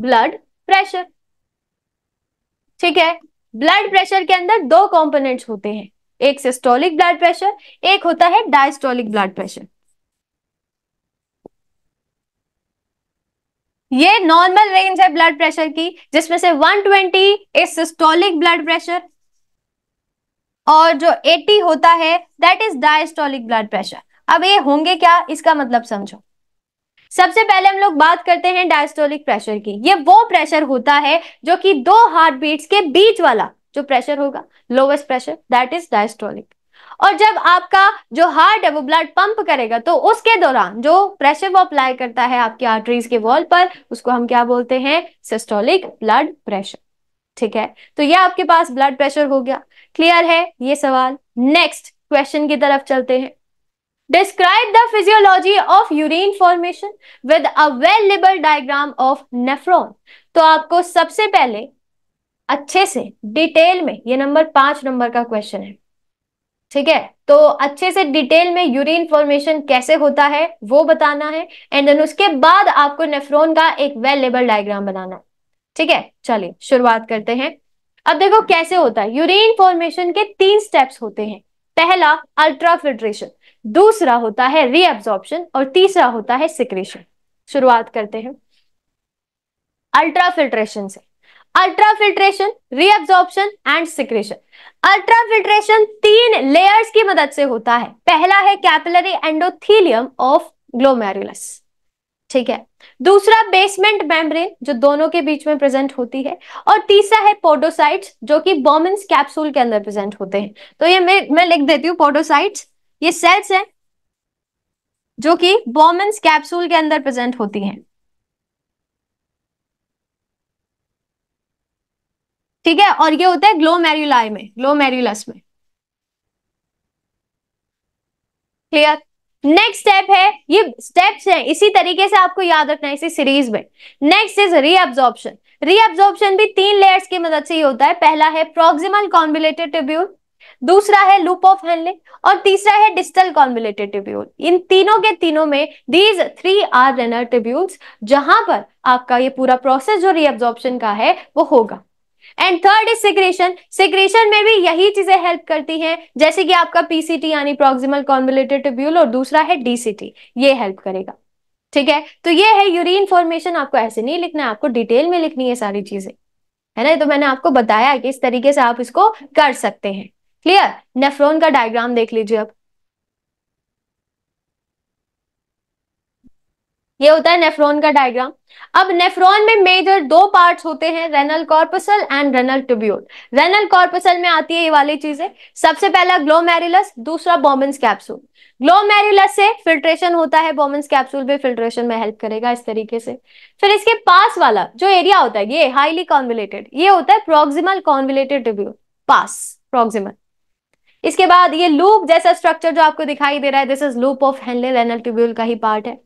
ब्लड प्रेशर ठीक है ब्लड प्रेशर के अंदर दो कॉम्पोनेंट होते हैं एक सिस्टोलिक ब्लड प्रेशर एक होता है डायस्टोलिक ब्लड प्रेशर ये नॉर्मल रेंज है ब्लड प्रेशर की जिसमें से 120 इज सिस्टोलिक ब्लड प्रेशर और जो 80 होता है that is diastolic blood pressure अब ये होंगे क्या इसका मतलब समझो सबसे पहले हम लोग बात करते हैं डायस्टोलिक प्रेशर की ये वो प्रेशर होता है जो कि दो हार्ट बीट्स के बीच वाला जो प्रेशर होगा lowest pressure that is diastolic और जब आपका जो हार्ट है वो ब्लड पंप करेगा तो उसके दौरान जो प्रेशर वो अप्लाई करता है आपकी आर्टरीज के वॉल पर उसको हम क्या बोलते हैं सिस्टोलिक ब्लड प्रेशर ठीक है तो ये आपके पास ब्लड प्रेशर हो गया क्लियर है ये सवाल नेक्स्ट क्वेश्चन की तरफ चलते हैं describe the physiology of urine formation with a well label diagram of nephron तो आपको सबसे पहले अच्छे से डिटेल में ये नंबर पांच नंबर का क्वेश्चन है ठीक है तो अच्छे से डिटेल में यूरिन फॉर्मेशन कैसे होता है वो बताना है एंड देन उसके बाद आपको नेफ्रोन का एक वेल लेबल डायग्राम बनाना है ठीक है चलिए शुरुआत करते हैं अब देखो कैसे होता है यूरिन फॉर्मेशन के तीन स्टेप्स होते हैं पहला अल्ट्राफिल्ट्रेशन दूसरा होता है रीअब्जॉर्प्शन और तीसरा होता है सिक्रेशन शुरुआत करते हैं अल्ट्राफिल्ट्रेशन से ultrafiltration reabsorption and secretion filtration तीन लेयर्स की मदद से होता है पहला है कैपिलरी एंडोथीलियम ऑफ ग्लोमेरुलस ठीक है दूसरा बेसमेंट मेम्ब्रेन जो दोनों के बीच में प्रेजेंट होती है और तीसरा है पोडोसाइट्स जो कि बॉमिन्स कैप्सूल के अंदर प्रेजेंट होते हैं तो ये मैं मैं लिख देती हूँ पोडोसाइट्स ये सेल्स हैं जो कि बॉमिन्स कैप्सूल के अंदर प्रेजेंट होती हैं ठीक है और ये होता है ग्लोमेरुलाई में ग्लोमेरुलस में क्लियर नेक्स्ट स्टेप है ये स्टेप्स हैं इसी तरीके से आपको याद रखना है इसी सीरीज में नेक्स्ट इज रीअब्जॉर्प्शन रीअब्जॉर्प्शन भी तीन लेयर्स की मदद से ही होता है पहला है प्रोक्सिमल कॉन्विलेटेड ट्यूब्यूल दूसरा है लूप ऑफ हेनले और तीसरा है डिस्टल कॉन्विलेटेड ट्यूब्यूल इन तीनों के तीनों में these three are renal tubules जहां पर आपका ये पूरा प्रोसेस जो रीअब्जॉर्प्शन का है वो होगा and third is secretion secretion में भी यही चीजें हेल्प करती हैं जैसे कि आपका पीसीटी यानी प्रोक्सिमल कॉन्वलेटेड ट्यूब्यूल और दूसरा है डीसीटी ये हेल्प करेगा ठीक है तो ये है यूरिन फॉर्मेशन आपको ऐसे नहीं लिखना है आपको डिटेल में लिखनी है सारी चीजें है ना तो मैंने आपको बताया कि इस तरीके से आप इसको कर सकते हैं क्लियर नेफ्रोन का डायग्राम देख लीजिए अब ये होता है नेफ्रॉन का डायग्राम अब नेफ्रॉन में मेजर दो पार्ट्स होते हैं renal corpuscle and renal tubule renal corpuscle में आती है ये वाली चीजें सबसे पहला ग्लोमेरुलस दूसरा बोमेंस कैप्सूल ग्लोमेरुलस से फिल्ट्रेशन होता है बोमेंस कैप्सूल भी फिल्ट्रेशन में हेल्प करेगा इस तरीके से फिर इसके पास वाला जो एरिया होता है ये हाईली कॉन्विलेटेड ये होता है प्रोक्सिमल कॉन्विलेटेड ट्यूब्यूल पास प्रोक्सिमल इसके बाद ये लूप जैसा स्ट्रक्चर जो आपको दिखाई दे रहा है this is loop of Henle renal tubule का ही पार्ट है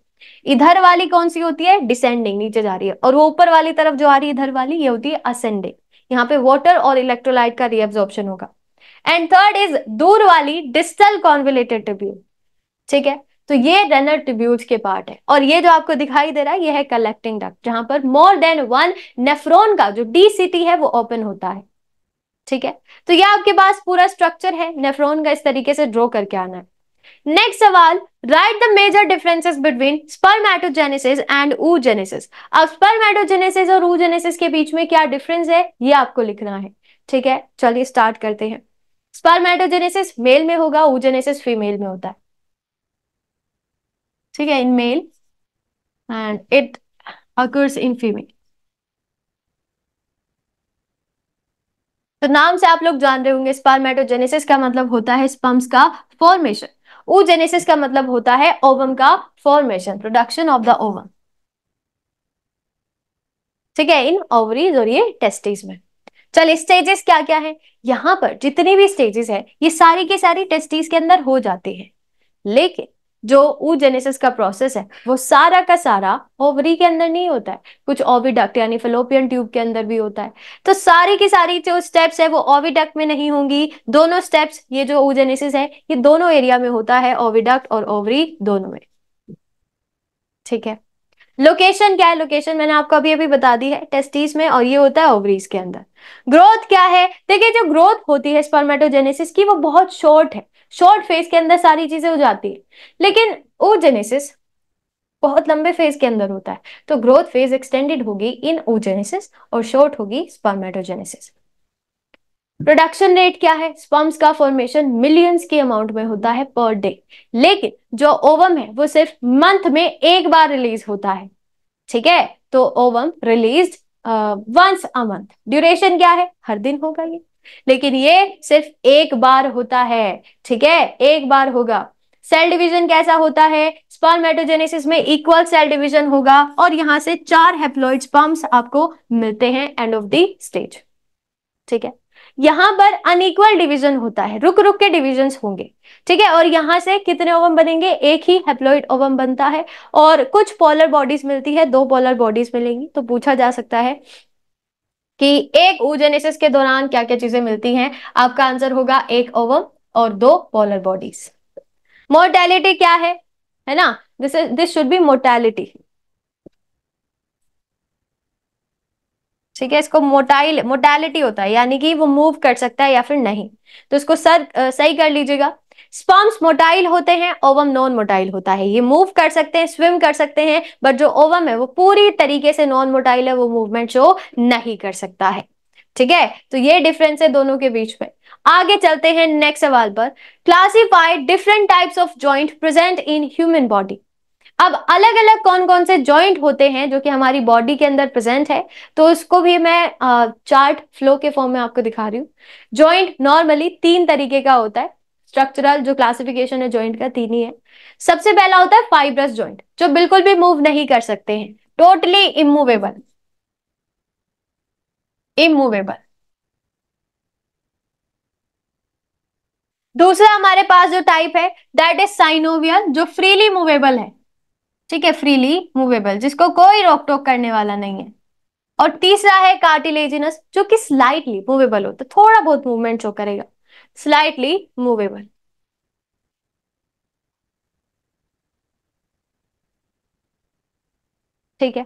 इधर वाली कौन सी होती है डिसेंडिंग नीचे जा रही है और वो ऊपर वाली तरफ जो आ रही है इधर वाली ये होती है असेंडिंग यहाँ पे वाटर और इलेक्ट्रोलाइट का रिएब्जॉर्प्शन होगा एंड थर्ड इज दूर वाली डिस्टल कॉन्विलेटेड ट्रिब्यूल ठीक है तो ये रनर ट्रिब्यूल के पार्ट है और ये जो आपको दिखाई दे रहा है ये है कलेक्टिंग डक्ट जहां पर मोर देन वन नेफ्रोन का जो डी सिटी है वो ओपन होता है ठीक है तो ये आपके पास पूरा स्ट्रक्चर है नेफ्रोन का इस तरीके से ड्रॉ करके आना है नेक्स्ट सवाल write the major differences between spermatogenesis and oogenesis अब स्पर्मेटोजेनेसिस और ऊजेनेसिस के बीच में क्या डिफरेंस है ये आपको लिखना है ठीक है चलिए स्टार्ट करते हैं स्पर्मेटोजेनेसिस मेल में होगा ऊजेनेसिस फीमेल में होता है ठीक है in male and it occurs in female तो नाम से आप लोग जान रहे होंगे स्पर्मेटोजेनेसिस का मतलब होता है स्पम्स का फॉर्मेशन ओजेनेसिस का मतलब होता है ओवम का formation production of the ovum ठीक है इन ओवरीज और ये टेस्टिस में चल स्टेजेस क्या क्या है यहां पर जितने भी स्टेजेस है ये सारी के सारी टेस्टिस के अंदर हो जाते हैं लेकिन जो ऊजेनेसिस का प्रोसेस है वो सारा का सारा ओवरी के अंदर नहीं होता है कुछ ओविडक्ट यानी फलोपियन ट्यूब के अंदर भी होता है तो सारी की सारी जो स्टेप्स है वो ओविडक्ट में नहीं होंगी दोनों स्टेप्स ये जो ऊजेनेसिस है ये दोनों एरिया में होता है ओविडक्ट और ओवरी दोनों में ठीक है लोकेशन क्या है लोकेशन मैंने आपको अभी अभी बता दी है टेस्टिस में और ये होता है ओवरीज के अंदर ग्रोथ क्या है देखिए जो ग्रोथ होती है स्पर्मेटोजेनेसिस की वो बहुत शॉर्ट है शॉर्ट फेज के अंदर सारी चीजें हो जाती है लेकिन ओजेनेसिस बहुत लंबे फेज के अंदर होता है तो ग्रोथ फेज एक्सटेंडेड होगी इन ओजेनेसिस और शॉर्ट होगी स्पर्मेटोजेनेसिस प्रोडक्शन रेट क्या है स्पर्म्स का फॉर्मेशन मिलियंस के अमाउंट में होता है पर डे लेकिन जो ओवम है वो सिर्फ मंथ में एक बार रिलीज होता है ठीक है तो ovum release once a month duration क्या है हर दिन होगा ये लेकिन ये सिर्फ एक बार होता है ठीक है एक बार होगा सेल डिवीजन कैसा होता है स्पर्मेटोजेनेसिस में इक्वल सेल डिवीजन होगा और यहां से चार हेप्लॉइड स्पर्म्स आपको मिलते हैं एंड ऑफ द स्टेज ठीक है यहां पर अनइक्वल डिवीजन होता है रुक रुक के डिविजन होंगे ठीक है और यहां से कितने ओवम बनेंगे एक ही हेप्लॉइड ओवम बनता है और कुछ पोलर बॉडीज मिलती है दो पोलर बॉडीज मिलेंगी तो पूछा जा सकता है कि एक ऊजेनेसिस के दौरान क्या क्या चीजें मिलती हैं आपका आंसर होगा एक ओवम और दो पोलर बॉडीज मोर्टेलिटी क्या है है ना this is this should be mortality ठीक है इसको मोटाइल मोटैलिटी होता है यानी कि वो मूव कर सकता है या फिर नहीं तो इसको सर आ, सही कर लीजिएगा स्पर्म्स मोटाइल होते हैं ओवम नॉन मोटाइल होता है ये मूव कर सकते हैं स्विम कर सकते हैं बट जो ओवम है वो पूरी तरीके से नॉन मोटाइल है वो मूवमेंट शो नहीं कर सकता है ठीक है तो ये डिफरेंस है दोनों के बीच में आगे चलते हैं नेक्स्ट सवाल पर classify different types of joint present in human body अब अलग अलग कौन कौन से ज्वाइंट होते हैं जो कि हमारी बॉडी के अंदर प्रेजेंट है तो उसको भी मैं चार्ट फ्लो के फॉर्म में आपको दिखा रही हूँ जॉइंट नॉर्मली तीन तरीके का होता है स्ट्रक्चरल जो क्लासिफिकेशन है ज्वाइंट का तीन ही है सबसे पहला होता है फाइब्रस ज्वाइंट जो बिल्कुल भी मूव नहीं कर सकते हैं टोटली इमूवेबल इमूवेबल दूसरा हमारे पास जो टाइप है दैट इज साइनोवियल जो फ्रीली मूवेबल है ठीक है फ्रीली मूवेबल जिसको कोई रोक टोक करने वाला नहीं है और तीसरा है कार्टिलेजिनस जो कि स्लाइटली मूवेबल होता है थोड़ा बहुत मूवमेंट शो करेगा slightly movable. ठीक है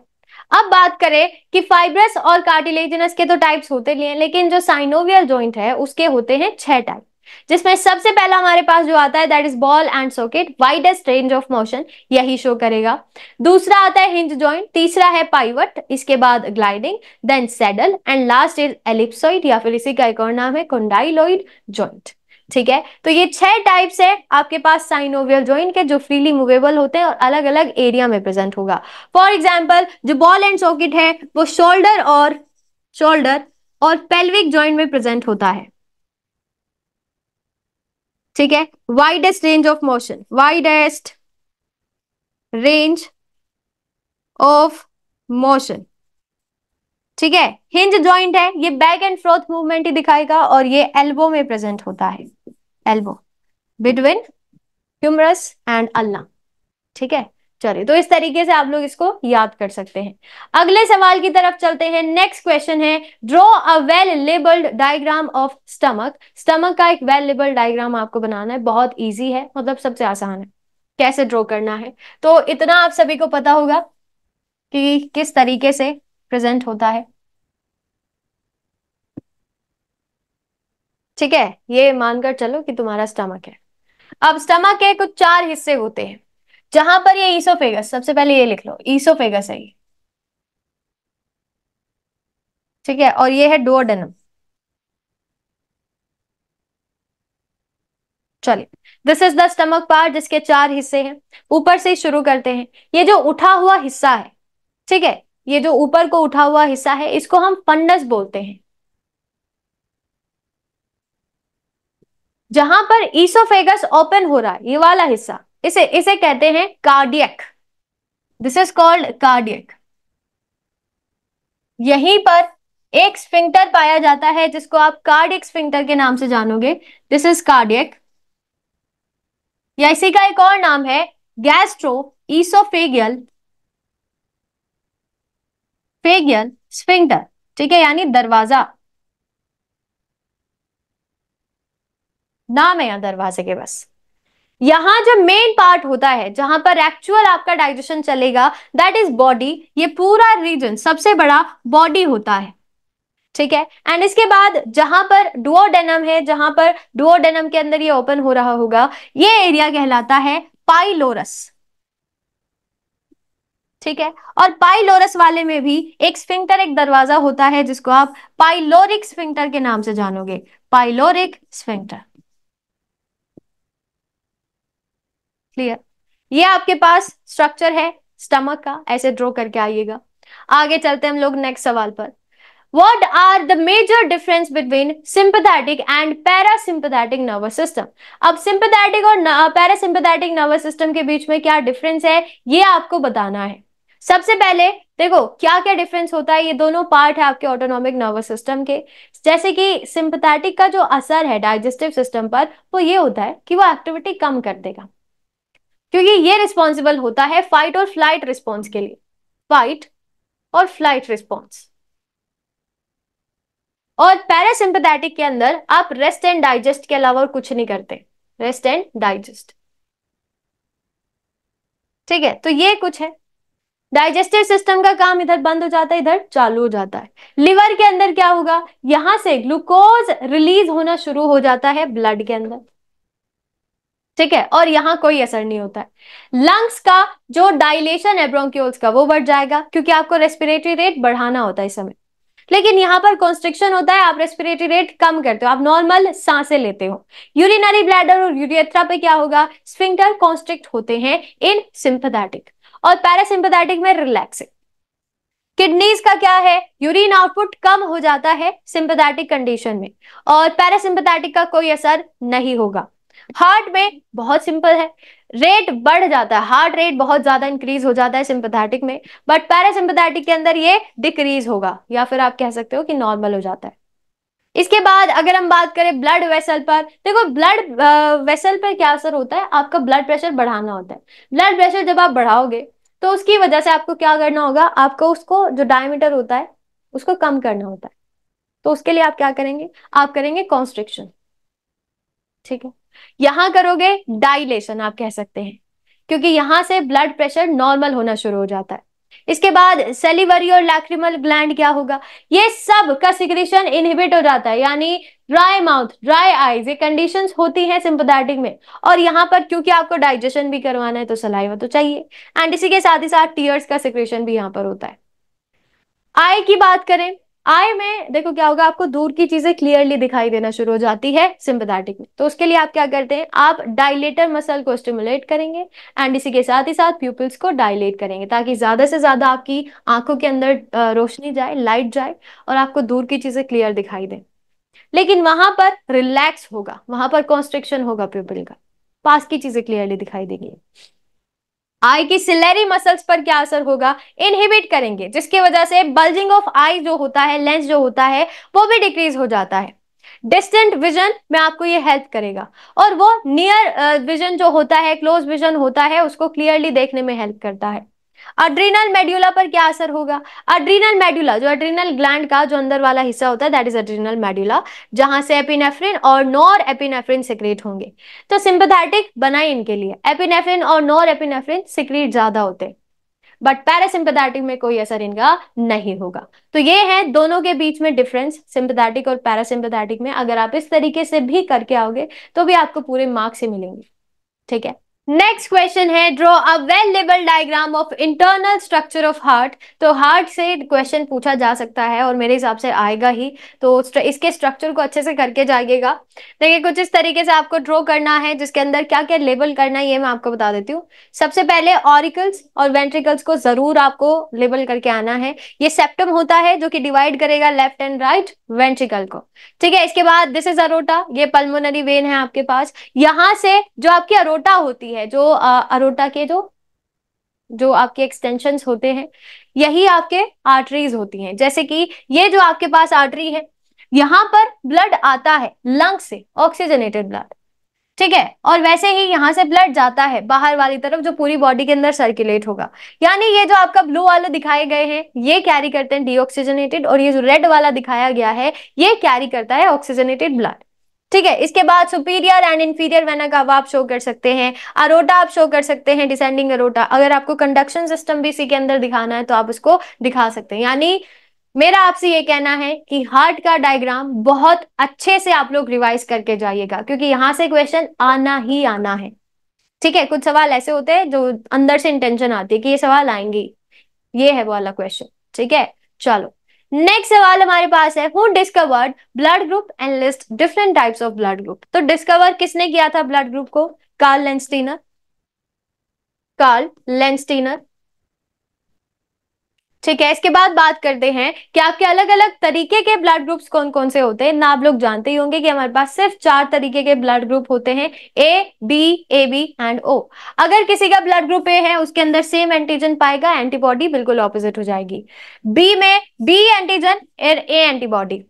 अब बात करें कि फाइब्रस और कार्टिलेजनस के तो टाइप्स होते हैं लेकिन जो साइनोवियल जॉइंट है उसके होते हैं छह टाइप जिसमें सबसे पहला हमारे पास जो आता है that is ball and socket widest range of motion यही शो करेगा दूसरा आता है हिंज जॉइंट तीसरा है पाइवट इसके बाद gliding then saddle and last is ellipsoid या फिर इसी का एक और नाम है कोंडाइलोइड जॉइंट ठीक है तो ये छह टाइप्स है आपके पास साइनोवियल ज्वाइंट के जो फ्रीली मूवेबल होते हैं और अलग अलग एरिया में प्रेजेंट होगा फॉर एग्जाम्पल जो बॉल एंड सॉकेट है वो शोल्डर और शोल्डर और पेल्विक ज्वाइंट में प्रेजेंट होता है ठीक है widest range of motion widest range of motion ठीक है हिंज जॉइंट है ये बैक एंड फ्रोथ मूवमेंट ही दिखाएगा और ये एल्बो में प्रेजेंट होता है elbow between humerus and ulna ठीक है चलिए तो इस तरीके से आप लोग इसको याद कर सकते हैं अगले सवाल की तरफ चलते हैं नेक्स्ट क्वेश्चन है draw a well labelled diagram of stomach stomach का एक वेल लेबल्ड डायग्राम आपको बनाना है बहुत ईजी है मतलब सबसे आसान है कैसे ड्रॉ करना है तो इतना आप सभी को पता होगा कि किस तरीके से प्रेजेंट होता है ठीक है ये मानकर चलो कि तुम्हारा स्टमक है अब स्टमक के कुछ चार हिस्से होते हैं जहां पर ये ईसोफेगस सबसे पहले ये लिख लो ईसोफेगस है ये ठीक है और ये है डोडेनम चलिए this is the stomach part जिसके चार हिस्से हैं ऊपर से शुरू करते हैं ये जो उठा हुआ हिस्सा है ठीक है ये जो ऊपर को उठा हुआ हिस्सा है इसको हम फंडस बोलते हैं जहां पर ईसोफेगस ओपन हो रहा है ये वाला हिस्सा इसे इसे कहते हैं cardiac this is called cardiac यहीं पर एक स्फिंक्टर पाया जाता है जिसको आप कार्डिक स्फिंक्टर के नाम से जानोगे दिस इज कार्डियक या इसी का एक और नाम है गैस्ट्रो ईसोफेगियल फेगियल स्फिंक्टर ठीक है यानी दरवाजा नाम है यहां दरवाजे के बस यहां जो मेन पार्ट होता है जहां पर एक्चुअल आपका डाइजेशन चलेगा दैट इज बॉडी ये पूरा रीजन सबसे बड़ा बॉडी होता है ठीक है एंड इसके बाद जहां पर डुओडेनम है जहां पर डुओडेनम के अंदर ये ओपन हो रहा होगा ये एरिया कहलाता है पाइलोरस ठीक है और पाइलोरस वाले में भी एक स्फिंक्टर एक दरवाजा होता है जिसको आप पाइलोरिक स्फिंक्टर के नाम से जानोगे पाइलोरिक स्फिंक्टर क्लियर ये आपके पास स्ट्रक्चर है स्टमक का ऐसे ड्रॉ करके आइएगा आगे चलते हैं हम लोग नेक्स्ट सवाल पर what are the major difference between sympathetic and parasympathetic nervous system अब सिंपथैटिक और parasympathetic नर्वस सिस्टम के बीच में क्या डिफरेंस है ये आपको बताना है सबसे पहले देखो क्या क्या डिफरेंस होता है ये दोनों पार्ट है आपके ऑटोनॉमिक नर्वस सिस्टम के जैसे कि सिंपथैटिक का जो असर है डाइजेस्टिव सिस्टम पर वो ये होता है कि वो एक्टिविटी कम कर देगा क्योंकि ये रिस्पॉन्सिबल होता है फाइट और फ्लाइट रिस्पॉन्स के लिए फाइट और फ्लाइट रिस्पॉन्स और पैरासिम्पथैटिक के अंदर आप रेस्ट एंड डाइजेस्ट के अलावा और कुछ नहीं करते रेस्ट एंड डाइजेस्ट ठीक है तो ये कुछ है डाइजेस्टिव सिस्टम का काम इधर बंद हो जाता है इधर चालू हो जाता है लिवर के अंदर क्या होगा यहां से ग्लूकोज रिलीज होना शुरू हो जाता है ब्लड के अंदर ठीक है और यहां कोई असर नहीं होता है लंग्स का जो डायलेशन है ब्रोंक्यूल्स का वो बढ़ जाएगा क्योंकि आपको रेस्पिरेटरी रेट बढ़ाना होता है इस समय लेकिन यहां पर कॉन्स्ट्रिक्शन होता है आप रेस्पिरेटरी रेट कम करते हो आप नॉर्मल सांसें लेते हो यूरिनरी ब्लैडर और यूरियथ्रा पे क्या होगा स्फिंक्टर कॉन्स्ट्रिक्ट होते हैं इन सिंपथैटिक और पैरासिम्पथैटिक में रिलैक्सिंग किडनीज का क्या है यूरिन आउटपुट कम हो जाता है सिंपथैटिक कंडीशन में और पैरासिम्पथैटिक का कोई असर नहीं होगा हार्ट में बहुत सिंपल है रेट बढ़ जाता है हार्ट रेट बहुत ज्यादा इंक्रीज हो जाता है सिंपथैटिक में बट पैरासिम्पथैटिक के अंदर ये डिक्रीज होगा या फिर आप कह सकते हो कि नॉर्मल हो जाता है इसके बाद अगर हम बात करें ब्लड वेसल पर देखो ब्लड वेसल पर क्या असर होता है आपका ब्लड प्रेशर बढ़ाना होता है ब्लड प्रेशर जब आप बढ़ाओगे तो उसकी वजह से आपको क्या करना होगा आपको उसको जो डायमीटर होता है उसको कम करना होता है तो उसके लिए आप क्या करेंगे आप करेंगे कॉन्स्ट्रिक्शन ठीक है यहां करोगे डाइलेशन आप कह सकते हैं क्योंकि यहां से ब्लड प्रेशर नॉर्मल होना शुरू हो जाता है इसके बाद सेलिवरी और लैक्रिमल ग्लैंड क्या होगा ये सब का सिक्रेशन इनहिबिट हो जाता है यानी ड्राई माउथ ड्राई आईज ये कंडीशंस होती हैं सिंपथेटिक में और यहां पर क्योंकि आपको डाइजेशन भी करवाना है तो सलाइवा तो चाहिए एंड इसी के साथ ही साथ टीयर्स का सिक्रेशन भी यहां पर होता है आई की बात करें आई में देखो क्या होगा आपको दूर की चीजें क्लियरली दिखाई देना शुरू हो जाती है सिंपथेटिक में तो उसके लिए आप क्या करते हैं आप डायलेटर मसल को स्टिमुलेट करेंगे एंड इसी के साथ ही साथ प्यूपल्स को डायलेट करेंगे ताकि ज्यादा से ज्यादा आपकी आंखों के अंदर रोशनी जाए लाइट जाए और आपको दूर की चीजें क्लियर दिखाई दे लेकिन वहां पर रिलैक्स होगा वहां पर कॉन्स्ट्रिक्शन होगा प्यूपल का पास की चीजें क्लियरली दिखाई देगी आई की सिलेरी मसल्स पर क्या असर होगा इनहिबिट करेंगे जिसकी वजह से बल्जिंग ऑफ आई जो होता है लेंस जो होता है वो भी डिक्रीज हो जाता है डिस्टेंट विजन में आपको ये हेल्प करेगा और वो नियर विजन जो होता है क्लोज विजन होता है उसको क्लियरली देखने में हेल्प करता है अड्रीनल मेड्यूला पर क्या असर होगा अड्रीनल मेड्यूला जो अड्रीनल ग्लैंड का जो अंदर वाला हिस्सा होता है दैट इज अड्रीनल मेड्यूला जहां से एपिनेफ्रिन और नॉर एपिनेफ्रिन सिक्रेट होंगे तो सिंपथैटिक बनाए इनके लिए एपिनेफ्रिन और नॉर एपिनेफ्रिन सिक्रेट ज्यादा होते बट पैरासिम्पथैटिक में कोई असर इनका नहीं होगा तो ये है दोनों के बीच में डिफरेंस सिंपथैटिक और पैरासिम्पथैटिक में अगर आप इस तरीके से भी करके आओगे तो भी आपको पूरे मार्क्स ही मिलेंगे ठीक है नेक्स्ट क्वेश्चन है draw a well label diagram of internal structure of heart तो हार्ट से क्वेश्चन पूछा जा सकता है और मेरे हिसाब से आएगा ही तो इसके स्ट्रक्चर को अच्छे से करके जाइएगा देखिए कुछ इस तरीके से आपको ड्रॉ करना है जिसके अंदर क्या क्या लेबल करना है ये मैं आपको बता देती हूँ सबसे पहले ऑरिकल्स और वेंट्रिकल्स को जरूर आपको लेबल करके आना है ये सेप्टम होता है जो कि डिवाइड करेगा लेफ्ट एंड राइट वेंट्रिकल को ठीक है इसके बाद दिस इज अरोटा ये पल्मोनरी वेन है आपके पास यहाँ से जो आपकी अरोटा होती है है जो अरोटा के जो जो आपके एक्सटेंशन होते हैं यही आपके आर्टरीज होती हैं जैसे कि ये जो आपके पास आर्टरी है यहां पर ब्लड आता है लंग से ऑक्सीजनेटेड ब्लड ठीक है और वैसे ही यहां से ब्लड जाता है बाहर वाली तरफ जो पूरी बॉडी के अंदर सर्कुलेट होगा यानी ये जो आपका ब्लू वाला दिखाए गए हैं ये कैरी करते हैं डीऑक्सीजनेटेड और ये जो रेड वाला दिखाया गया है ये कैरी करता है ऑक्सीजनेटेड ब्लड ठीक है इसके बाद सुपीरियर एंड इंफीरियर वेना का आप शो कर सकते हैं अरोटा आप शो कर सकते हैं डिसेंडिंग अरोटा अगर आपको कंडक्शन सिस्टम भी इसी के अंदर दिखाना है तो आप उसको दिखा सकते हैं यानी मेरा आपसे ये कहना है कि हार्ट का डायग्राम बहुत अच्छे से आप लोग रिवाइज करके जाइएगा क्योंकि यहां से क्वेश्चन आना ही आना है ठीक है कुछ सवाल ऐसे होते हैं जो अंदर से इंटेंशन आती है कि ये सवाल आएंगी ये है वो वाला क्वेश्चन ठीक है चलो नेक्स्ट सवाल हमारे पास है who discovered blood group and list different types of blood group तो डिस्कवर किसने किया था ब्लड ग्रुप को कार्ल लेंस्टीनर कार्ल लेंस्टीनर ठीक है इसके बाद बात करते हैं कि आपके अलग अलग तरीके के ब्लड ग्रुप्स कौन कौन से होते हैं ना आप लोग जानते ही होंगे कि हमारे पास सिर्फ चार तरीके के ब्लड ग्रुप होते हैं A B A B and O अगर किसी का ब्लड ग्रुप ए है उसके अंदर सेम एंटीजन पाएगा एंटीबॉडी बिल्कुल ऑपोजिट हो जाएगी बी में B antigen A antibody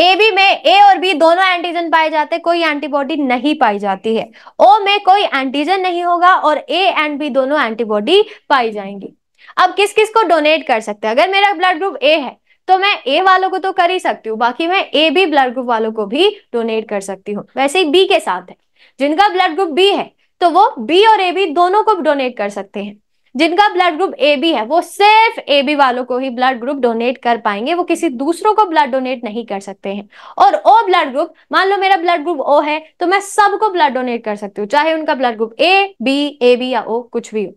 A B में ए और बी दोनों एंटीजन पाए जाते हैं कोई एंटीबॉडी नहीं पाई जाती है ओ में कोई एंटीजन नहीं होगा और ए एंड बी दोनों एंटीबॉडी पाई जाएंगी अब किस किस को डोनेट कर सकते हैं अगर मेरा ब्लड ग्रुप ए है तो मैं ए वालों को तो कर ही सकती हूँ बाकी मैं ए बी ब्लड ग्रुप वालों को भी डोनेट कर सकती हूँ वैसे ही बी के साथ है जिनका ब्लड ग्रुप बी है तो वो बी और ए बी दोनों को डोनेट कर सकते हैं जिनका ब्लड ग्रुप ए बी है वो सिर्फ ए बी वालों को ही ब्लड ग्रुप डोनेट कर पाएंगे वो किसी दूसरों को ब्लड डोनेट नहीं कर सकते हैं और ओ ब्लड ग्रुप मान लो मेरा ब्लड ग्रुप ओ है तो मैं सबको ब्लड डोनेट कर सकती हूँ चाहे उनका blood group A B A B या ओ कुछ भी हो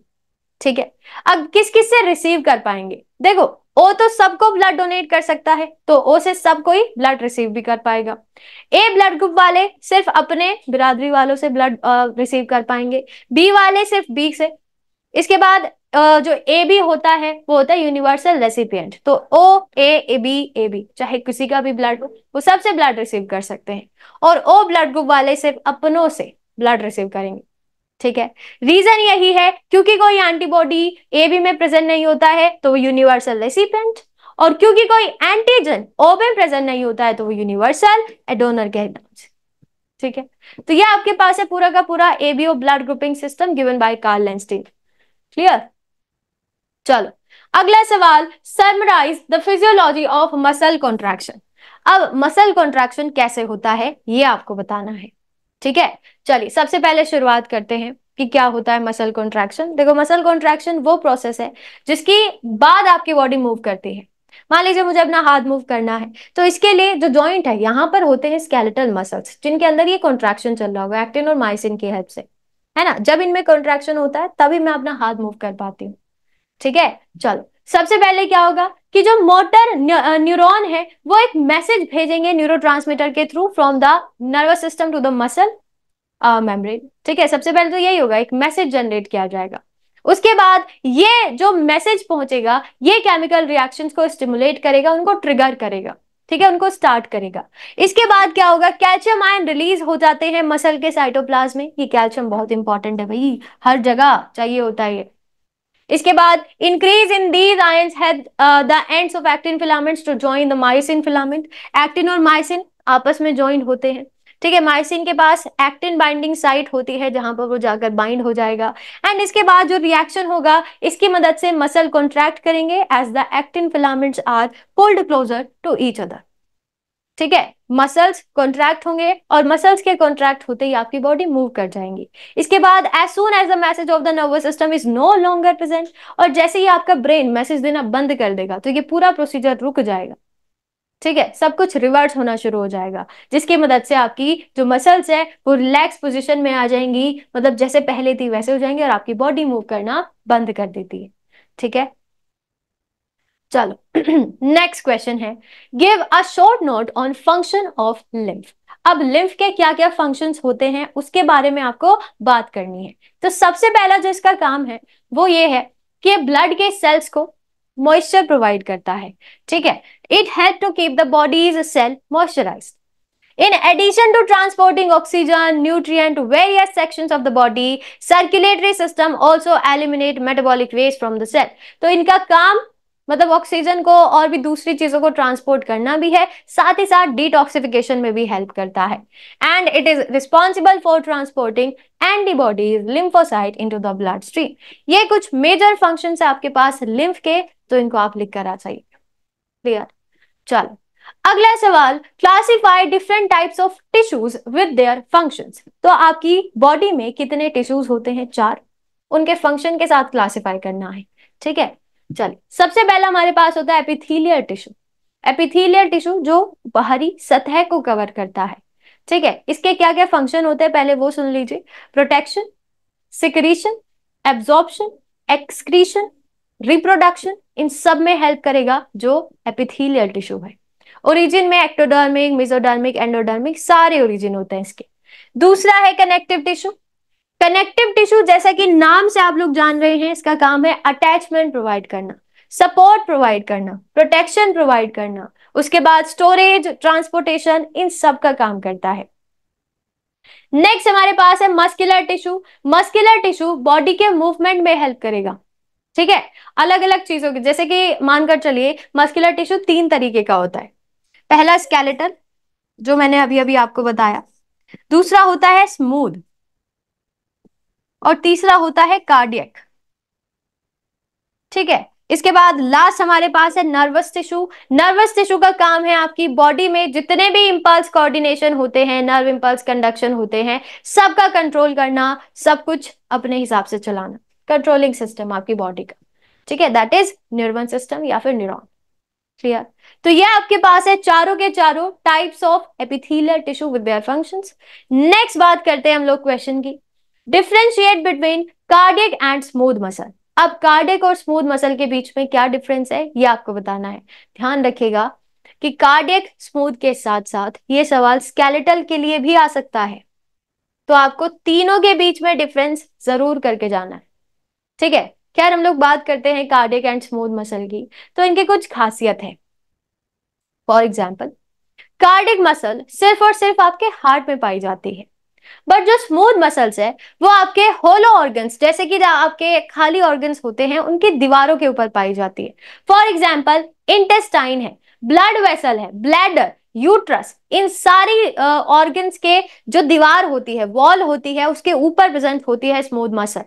ठीक है अब किस किस से रिसीव कर पाएंगे देखो ओ तो सबको ब्लड डोनेट कर सकता है तो ओ से सब कोई ब्लड रिसीव भी कर पाएगा ए ब्लड ग्रुप वाले सिर्फ अपने बिरादरी वालों से ब्लड रिसीव कर पाएंगे बी वाले सिर्फ बी से इसके बाद जो ए बी होता है वो होता है यूनिवर्सल रेसिपियंट तो ओ ए बी ए बी चाहे किसी का भी ब्लड वो सबसे ब्लड रिसीव कर सकते हैं और ओ ब्लड ग्रुप वाले सिर्फ अपनों से ब्लड रिसीव करेंगे ठीक है रीजन यही है क्योंकि कोई एंटीबॉडी एबी में प्रेजेंट नहीं होता है तो वो यूनिवर्सल रेसिपेंट और क्योंकि कोई एंटीजन ओ में प्रेजेंट नहीं होता है तो वो यूनिवर्सल एडोनर कहलाते ठीक है तो ये आपके पास है पूरा का पूरा ABO blood grouping system given by Karl Landsteiner clear चलो अगला सवाल summarize the physiology of muscle contraction अब मसल कॉन्ट्रैक्शन कैसे होता है ये आपको बताना है ठीक है चलिए सबसे पहले शुरुआत करते हैं कि क्या होता है मसल कॉन्ट्रैक्शन देखो मसल कॉन्ट्रैक्शन वो प्रोसेस है जिसके बाद आपकी बॉडी मूव करती है मान लीजिए मुझे अपना हाथ मूव करना है तो इसके लिए जो जॉइंट है यहाँ पर होते हैं स्केलेटल मसल्स जिनके अंदर ये कॉन्ट्रैक्शन चल रहा होगा एक्टिन और माइसिन की हेल्प से है ना जब इनमें कॉन्ट्रैक्शन होता है तभी मैं अपना हाथ मूव कर पाती हूँ ठीक है चलो सबसे पहले क्या होगा कि जो मोटर न्यूरॉन है वो एक मैसेज भेजेंगे न्यूरो के through from the nervous system to the muscle membrane ठीक है सबसे पहले तो यही होगा एक मैसेज जनरेट किया जाएगा उसके बाद ये जो मैसेज पहुंचेगा ये केमिकल रिएक्शंस को स्टिमुलेट करेगा उनको ट्रिगर करेगा ठीक है उनको स्टार्ट करेगा इसके बाद क्या होगा कैल्शियम आयन रिलीज हो जाते हैं मसल के साइटोप्लाज्म में ये कैल्शियम बहुत इंपॉर्टेंट है भाई हर जगह चाहिए होता है इसके बाद increase in these ions had the ends of actin filaments to join the myosin filament actin और माइसिन आपस में ज्वाइन होते हैं ठीक है माइसिन के पास एक्टिन बाइंडिंग साइट होती है जहां पर वो जाकर बाइंड हो जाएगा एंड इसके बाद जो रिएक्शन होगा इसकी मदद से मसल कॉन्ट्रैक्ट करेंगे as the actin filaments are pulled closer to each other ठीक है मसल्स कॉन्ट्रैक्ट होंगे और मसल्स के कॉन्ट्रैक्ट होते ही आपकी बॉडी मूव कर जाएंगी इसके बाद as soon as the message of the nervous system is no longer present और जैसे ही आपका ब्रेन मैसेज देना बंद कर देगा तो ये पूरा प्रोसीजर रुक जाएगा ठीक है सब कुछ रिवर्स होना शुरू हो जाएगा जिसकी मदद से आपकी जो मसल्स है वो रिलैक्स पोजिशन में आ जाएंगी मतलब जैसे पहले थी वैसे हो जाएंगे और आपकी बॉडी मूव करना बंद कर देती है ठीक है चलो नेक्स्ट क्वेश्चन है give a short note on function of lymph अब लिम्फ के क्या क्या फंक्शंस होते हैं उसके बारे में आपको बात करनी है तो सबसे पहला जो इसका काम है वो ये है कि ब्लड के सेल्स को मॉइस्चर प्रोवाइड करता है ठीक है it help to keep the bodies cell moisturize in addition to transporting oxygen nutrient various section of the body circulatory system also eliminate metabolic waste from the cell तो इनका काम मतलब ऑक्सीजन को और भी दूसरी चीजों को ट्रांसपोर्ट करना भी है साथ ही साथ डिटॉक्सिफिकेशन में भी हेल्प करता है and it is responsible for transporting antibodies lymphocyte into the blood stream ये कुछ मेजर फंक्शन है आपके पास लिम्फ के तो इनको आप लिख कर आ चाहिए क्लियर चलो अगला सवाल classify different types of tissues with their functions तो आपकी बॉडी में कितने टिश्यूज होते हैं चार उनके फंक्शन के साथ क्लासिफाई करना है ठीक है चलिए सबसे पहला हमारे पास होता है एपिथीलियर टिश्यू एपिथीलियर टिश्यू जो बाहरी सतह को कवर करता है ठीक है इसके क्या क्या फंक्शन होते हैं पहले वो सुन लीजिए protection secretion absorption excretion reproduction इन सब में हेल्प करेगा जो एपिथीलियल टिश्यू है ओरिजिन में एक्टोडर्मिक मिजोडर्मिक एंडोडर्मिक सारे ओरिजिन होते हैं इसके दूसरा है कनेक्टिव टिश्यू कनेक्टिव टिश्यू जैसा कि नाम से आप लोग जान रहे हैं इसका काम है अटैचमेंट प्रोवाइड करना सपोर्ट प्रोवाइड करना प्रोटेक्शन प्रोवाइड करना उसके बाद स्टोरेज ट्रांसपोर्टेशन इन सब का काम करता है नेक्स्ट हमारे पास है muscular tissue muscular tissue body के मूवमेंट में हेल्प करेगा ठीक है अलग अलग चीजों की जैसे कि मानकर चलिए मस्कुलर टिश्यू तीन तरीके का होता है पहला स्केलेटल जो मैंने अभी अभी आपको बताया दूसरा होता है स्मूथ और तीसरा होता है कार्डियक ठीक है इसके बाद लास्ट हमारे पास है नर्वस टिश्यू नर्वस टिश्यू का काम है आपकी बॉडी में जितने भी इम्पल्स कोऑर्डिनेशन होते हैं नर्व इम्पल्स कंडक्शन होते हैं सबका कंट्रोल करना सब कुछ अपने हिसाब से चलाना कंट्रोलिंग सिस्टम आपकी बॉडी का ठीक है दैट इज न्यूरॉन सिस्टम या फिर न्यूरोन क्लियर तो ये आपके पास है चारों के चारों types of epithelial tissue with their functions next बात करते हैं हम लोग क्वेश्चन की differentiate between cardiac and smooth muscle अब कार्डिक और स्मूथ मसल के बीच में क्या डिफरेंस है ये आपको बताना है ध्यान रखिएगा कि कार्डिक स्मूथ के साथ साथ ये सवाल स्केलेटल के लिए भी आ सकता है तो आपको तीनों के बीच में डिफरेंस जरूर करके जाना है ठीक है खैर हम लोग बात करते हैं कार्डिक एंड स्मूथ मसल की तो इनके कुछ खासियत है फॉर एग्जाम्पल कार्डिक मसल सिर्फ और सिर्फ आपके हार्ट में पाई जाती है बट जो स्मूथ मसल्स है वो आपके होलो ऑर्गन्स जैसे कि आपके खाली ऑर्गन्स होते हैं उनकी दीवारों के ऊपर पाई जाती है फॉर एग्जाम्पल इंटेस्टाइन है ब्लड वेसल है ब्लैडर यूट्रस इन सारी ऑर्गन्स के जो दीवार होती है वॉल होती है उसके ऊपर प्रेजेंट होती है स्मूथ मसल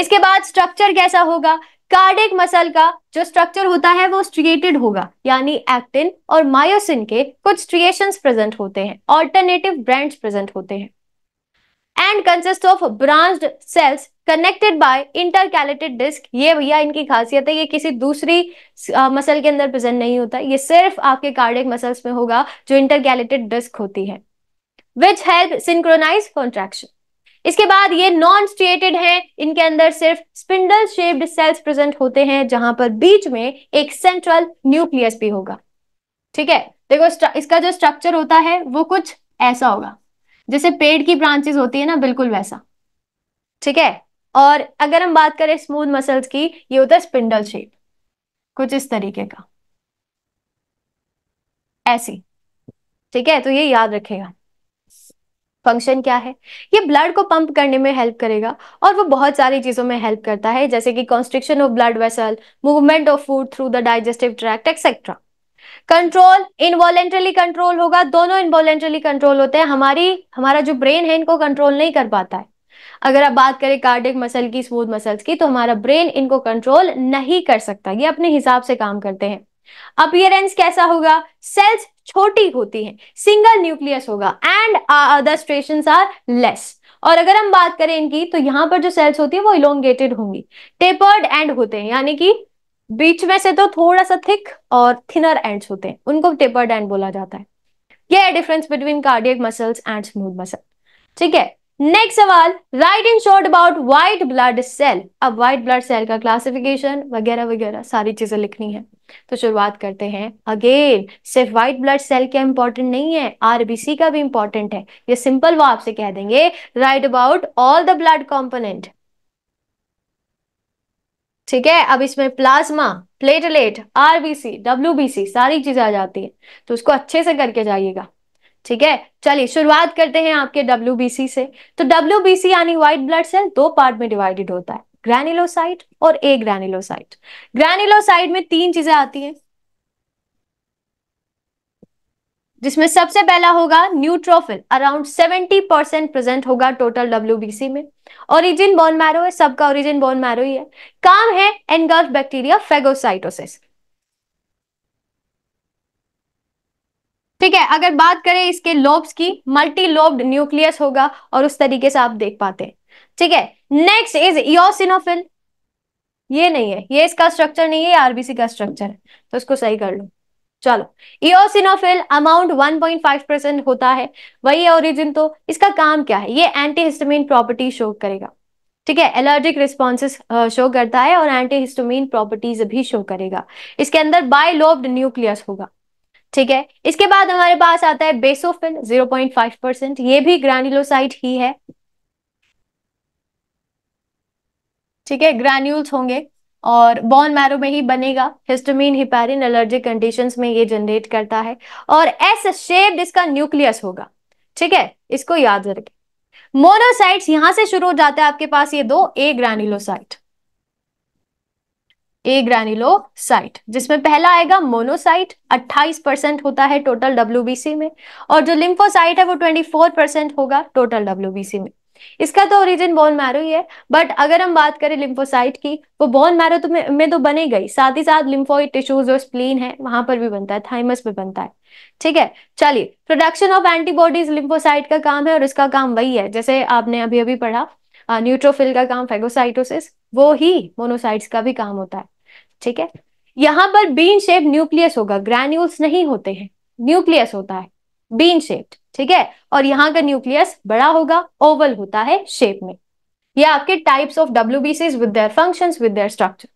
इसके बाद स्ट्रक्चर कैसा होगा कार्डिक मसल का जो स्ट्रक्चर होता है वो स्ट्रिएटेड होगा यानी एक्टिन और मायोसिन के कुछ स्ट्रिएशन प्रेजेंट होते हैं ऑल्टरनेटिव ब्रांड्स प्रेजेंट होते हैं and consist of branch cells connected by intercalated disc ये भैया इनकी खासियत है ये किसी दूसरी आ, मसल के अंदर प्रेजेंट नहीं होता ये सिर्फ आपके कार्डिक मसल्स में होगा जो इंटरकैलेटेड डिस्क होती है विच हेल्प सिंक्रोनाइज कॉन्ट्रैक्शन इसके बाद ये नॉन स्ट्रिएटेड हैं इनके अंदर सिर्फ स्पिंडल शेप्ड सेल्स प्रेजेंट होते हैं जहां पर बीच में एक सेंट्रल न्यूक्लियस भी होगा ठीक है देखो इसका जो स्ट्रक्चर होता है वो कुछ ऐसा होगा जैसे पेड़ की ब्रांचेस होती है ना बिल्कुल वैसा ठीक है और अगर हम बात करें स्मूथ मसल्स की ये होता है स्पिंडल शेप कुछ इस तरीके का ऐसी ठीक है तो ये याद रखेगा फंक्शन क्या है ये ब्लड को पंप करने में हेल्प करेगा और वो बहुत सारी चीजों में हेल्प करता है जैसे कि constriction of blood vessel movement of food through the digestive tract etcetera control involuntarily control होगा दोनों इनवॉलेंट्रली कंट्रोल होते हैं हमारी हमारा जो ब्रेन है इनको कंट्रोल नहीं कर पाता है अगर आप बात करें कार्डिक मसल की स्मूथ मसल्स की तो हमारा ब्रेन इनको कंट्रोल नहीं कर सकता ये अपने हिसाब से काम करते हैं अपियरेंस कैसा होगा सेल्स छोटी होती हैं सिंगल न्यूक्लियस होगा and other striation are less और अगर हम बात करें इनकी तो यहां पर जो सेल्स होती है वो इलोंगेटेड होंगी टेपर्ड एंड होते हैं यानी कि बीच में से तो थोड़ा सा थिक और थिनर एंड्स होते हैं उनको टेपर्ड एंड बोला जाता है ये है difference between cardiac muscles and smooth muscle ठीक है नेक्स्ट सवाल write in short about white blood cell अब व्हाइट ब्लड सेल का क्लासिफिकेशन वगैरह वगैरह सारी चीजें लिखनी है तो शुरुआत करते हैं अगेन सिर्फ व्हाइट ब्लड सेल क्या इंपॉर्टेंट नहीं है आरबीसी का भी इंपॉर्टेंट है ये सिंपल वो आपसे कह देंगे write about all the blood component ठीक है अब इसमें प्लाज्मा प्लेटलेट आरबीसी डब्ल्यू सारी चीजें आ जाती है तो उसको अच्छे से करके जाइएगा ठीक है चलिए शुरुआत करते हैं आपके डब्ल्यू से तो डब्ल्यू यानी व्हाइट ब्लड सेल दो पार्ट में डिवाइडेड होता है ग्रैनिलोसाइट और ए ग्रैनिलोसाइट ग्रैनिलोसाइट में तीन चीजें आती हैं जिसमें सबसे पहला होगा न्यूट्रोफिल अराउंड 70 परसेंट प्रेजेंट होगा टोटल डब्ल्यू में ओरिजिन बोन मैरो है सबका ओरिजिन बोन मैरो ही है काम है एनगल्फ बैक्टीरिया फेगोसाइटोसिस ठीक है अगर बात करें इसके लोब्स की मल्टी लोब्ड न्यूक्लियस होगा और उस तरीके से आप देख पाते हैं ठीक है नेक्स्ट इज योसिनोफिल ये नहीं है ये इसका स्ट्रक्चर नहीं है आरबीसी का स्ट्रक्चर है तो इसको सही कर लो चलो इोसिनोफिल अमाउंट 1.5 परसेंट होता है वही ओरिजिन तो इसका काम क्या है ये एंटीहिस्टोमिन प्रॉपर्टी शो करेगा ठीक है एलर्जिक रिस्पॉन्सेस शो करता है और एंटीहिस्टोमिन प्रॉपर्टीज भी शो करेगा इसके अंदर बायलोब्ड न्यूक्लियस होगा ठीक है इसके बाद हमारे पास आता है बेसोफिल 0.5 परसेंट ये भी ग्रैन्युलोसाइट ही है ठीक है ग्रैन्यूल्स होंगे और बॉन मैरो में ही बनेगा हिस्टोमिन हिपेरिन एलर्जिक कंडीशन में ये जनरेट करता है और एस शेप इसका न्यूक्लियस होगा ठीक है इसको याद रखें मोनोसाइट्स यहां से शुरू हो जाता है आपके पास ये दो ए ग्रैन्युलोसाइट ए ग्रैन्युलोसाइट जिसमें पहला आएगा मोनोसाइट 28 परसेंट होता है टोटल डब्ल्यूबीसी में और जो लिम्फोसाइट है वो 24 परसेंट होगा टोटल डब्ल्यूबीसी में इसका तो ओरिजिन बोन मैरो ही है बट अगर हम बात करें लिम्फोसाइट की वो बोन मैरो तो में, में तो बने गई साथ ही साथ लिम्फोइड टिश्यूज और स्प्लीन है वहां पर भी बनता है थाइमस पे बनता है ठीक है चलिए प्रोडक्शन ऑफ एंटीबॉडीज लिम्फोसाइट का काम है और इसका काम वही है जैसे आपने अभी अभी पढ़ा न्यूट्रोफिल का काम फेगोसाइटोसिस वो ही मोनोसाइट्स का भी काम होता है ठीक है यहाँ पर बीन शेप न्यूक्लियस होगा ग्रेन्यूल्स नहीं होते हैं न्यूक्लियस होता है बीन शेप्ड ठीक है और यहाँ का न्यूक्लियस बड़ा होगा ओवल होता है शेप में ये आपके types of W with with their function with their structure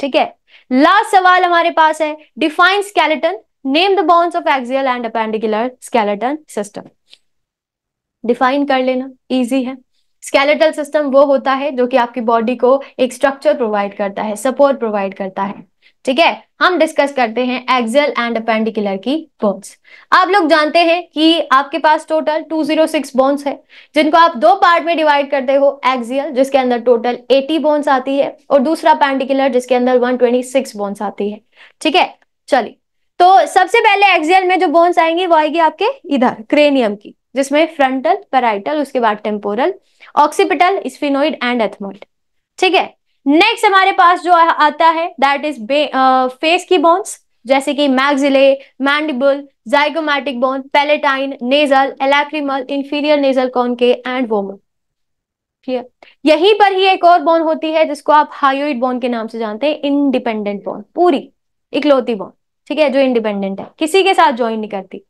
ठीक है लास्ट सवाल हमारे पास है define skeleton name the bones of axial and appendicular skeleton system define कर लेना इजी है स्केलेटल सिस्टम वो होता है जो कि आपकी बॉडी को एक स्ट्रक्चर प्रोवाइड करता है सपोर्ट प्रोवाइड करता है ठीक है हम डिस्कस करते हैं एक्सल एंड अपेंडिकुलर की बोन्स आप लोग जानते हैं कि आपके पास टोटल 206 बोन्स है जिनको आप दो पार्ट में डिवाइड करते हो एक्सियल जिसके अंदर टोटल 80 बोन्स आती है और दूसरा पेंडिकुलर जिसके अंदर 126 बोन्स आती है ठीक है चलिए तो सबसे पहले एक्सियल में जो बोन्स आएंगे वो आएगी आपके इधर क्रेनियम की जिसमें फ्रंटल पेराइटल उसके बाद temporal occipital sphenoid and ethmoid ठीक है नेक्स्ट हमारे पास जो आता है दैट इज फेस की बोन्स जैसे कि maxilla mandible zygomatic bone palatine nasal lacrimal inferior nasal conchae and vomer यहीं पर ही एक और बोन होती है जिसको आप हाइड बोन के नाम से जानते हैं इंडिपेंडेंट बोन पूरी इकलौती बोन ठीक है जो इंडिपेंडेंट है किसी के साथ ज्वाइन नहीं करती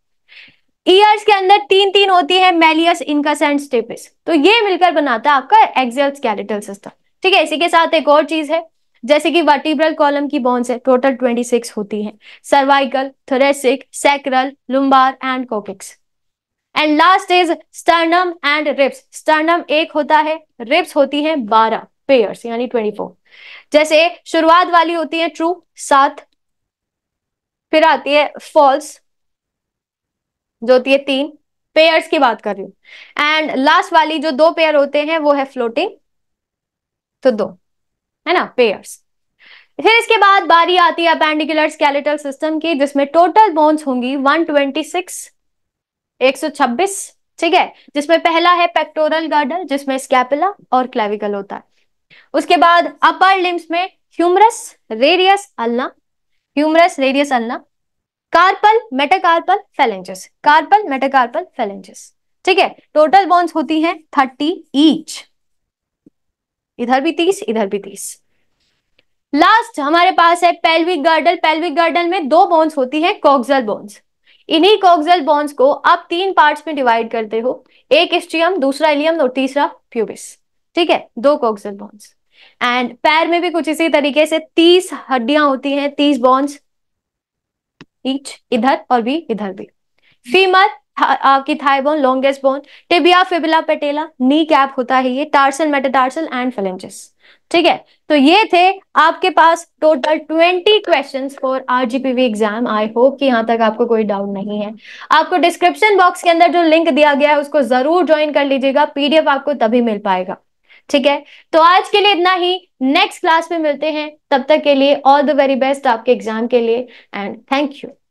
ईयर्स के अंदर तीन तीन होती है मेलियस इनकस एंड स्टेपिस तो ये मिलकर बनाता है आपका एक्सेल स्केलेटल सिस्टम ठीक है इसी के साथ एक और चीज है जैसे कि वर्टिब्रल कॉलम की बोन्स है टोटल 26 होती है cervical thoracic sacral lumbar and coccyx and last is sternum and ribs sternum एक होता है रिप्स होती है बारह पेयर्स यानी ट्वेंटी फोर जैसे शुरुआत वाली होती है ट्रू सात फिर आती है फॉल्स जो होती है तीन पेयर्स की बात कर रही हूँ एंड लास्ट वाली जो दो पेयर होते हैं वो है फ्लोटिंग तो दो है ना पेयर्स फिर इसके बाद बारी आती है अपेंडिकुलर स्केलेटल सिस्टम की जिसमें टोटल बोन्स होंगी 126 126 ठीक है जिसमें पहला है पेक्टोरल गार्डल जिसमें स्कैपुला और क्लेविकल होता है उसके बाद अपर लिम्स में humerus radius ulna humerus radius ulna carpal metacarpal phalanges carpal metacarpal phalanges ठीक है टोटल बोन्स होती है थर्टी ईच इधर भी तीस इधर भी तीस लास्ट हमारे पास है पेल्विक गर्डल पेल्विक गर्डल में दो बोन्स होती है कॉक्सल बोन्स इन्हीं कॉक्सल बोन्स को आप तीन पार्ट्स में डिवाइड करते हो एक स्ट्रियम दूसरा इलियम और तीसरा प्यूबिस ठीक है दो कॉक्सल बोन्स एंड पैर में भी कुछ इसी तरीके से तीस हड्डियां होती हैं तीस बोन्स इच इधर और भी इधर भी फीमर था, thigh bone longest bone tibia fibula patella knee cap होता है ये टार्सल मेटाटार्सल एंड फेलेंजेस ठीक है तो ये थे आपके पास total twenty question for RGPV exam I hope कि यहाँ तक आपको कोई डाउट नहीं है आपको डिस्क्रिप्शन बॉक्स के अंदर जो लिंक दिया गया है उसको जरूर ज्वाइन कर लीजिएगा पीडीएफ आपको तभी मिल पाएगा ठीक है तो आज के लिए इतना ही नेक्स्ट क्लास में मिलते हैं तब तक के लिए ऑल द वेरी बेस्ट आपके एग्जाम के लिए एंड थैंक यू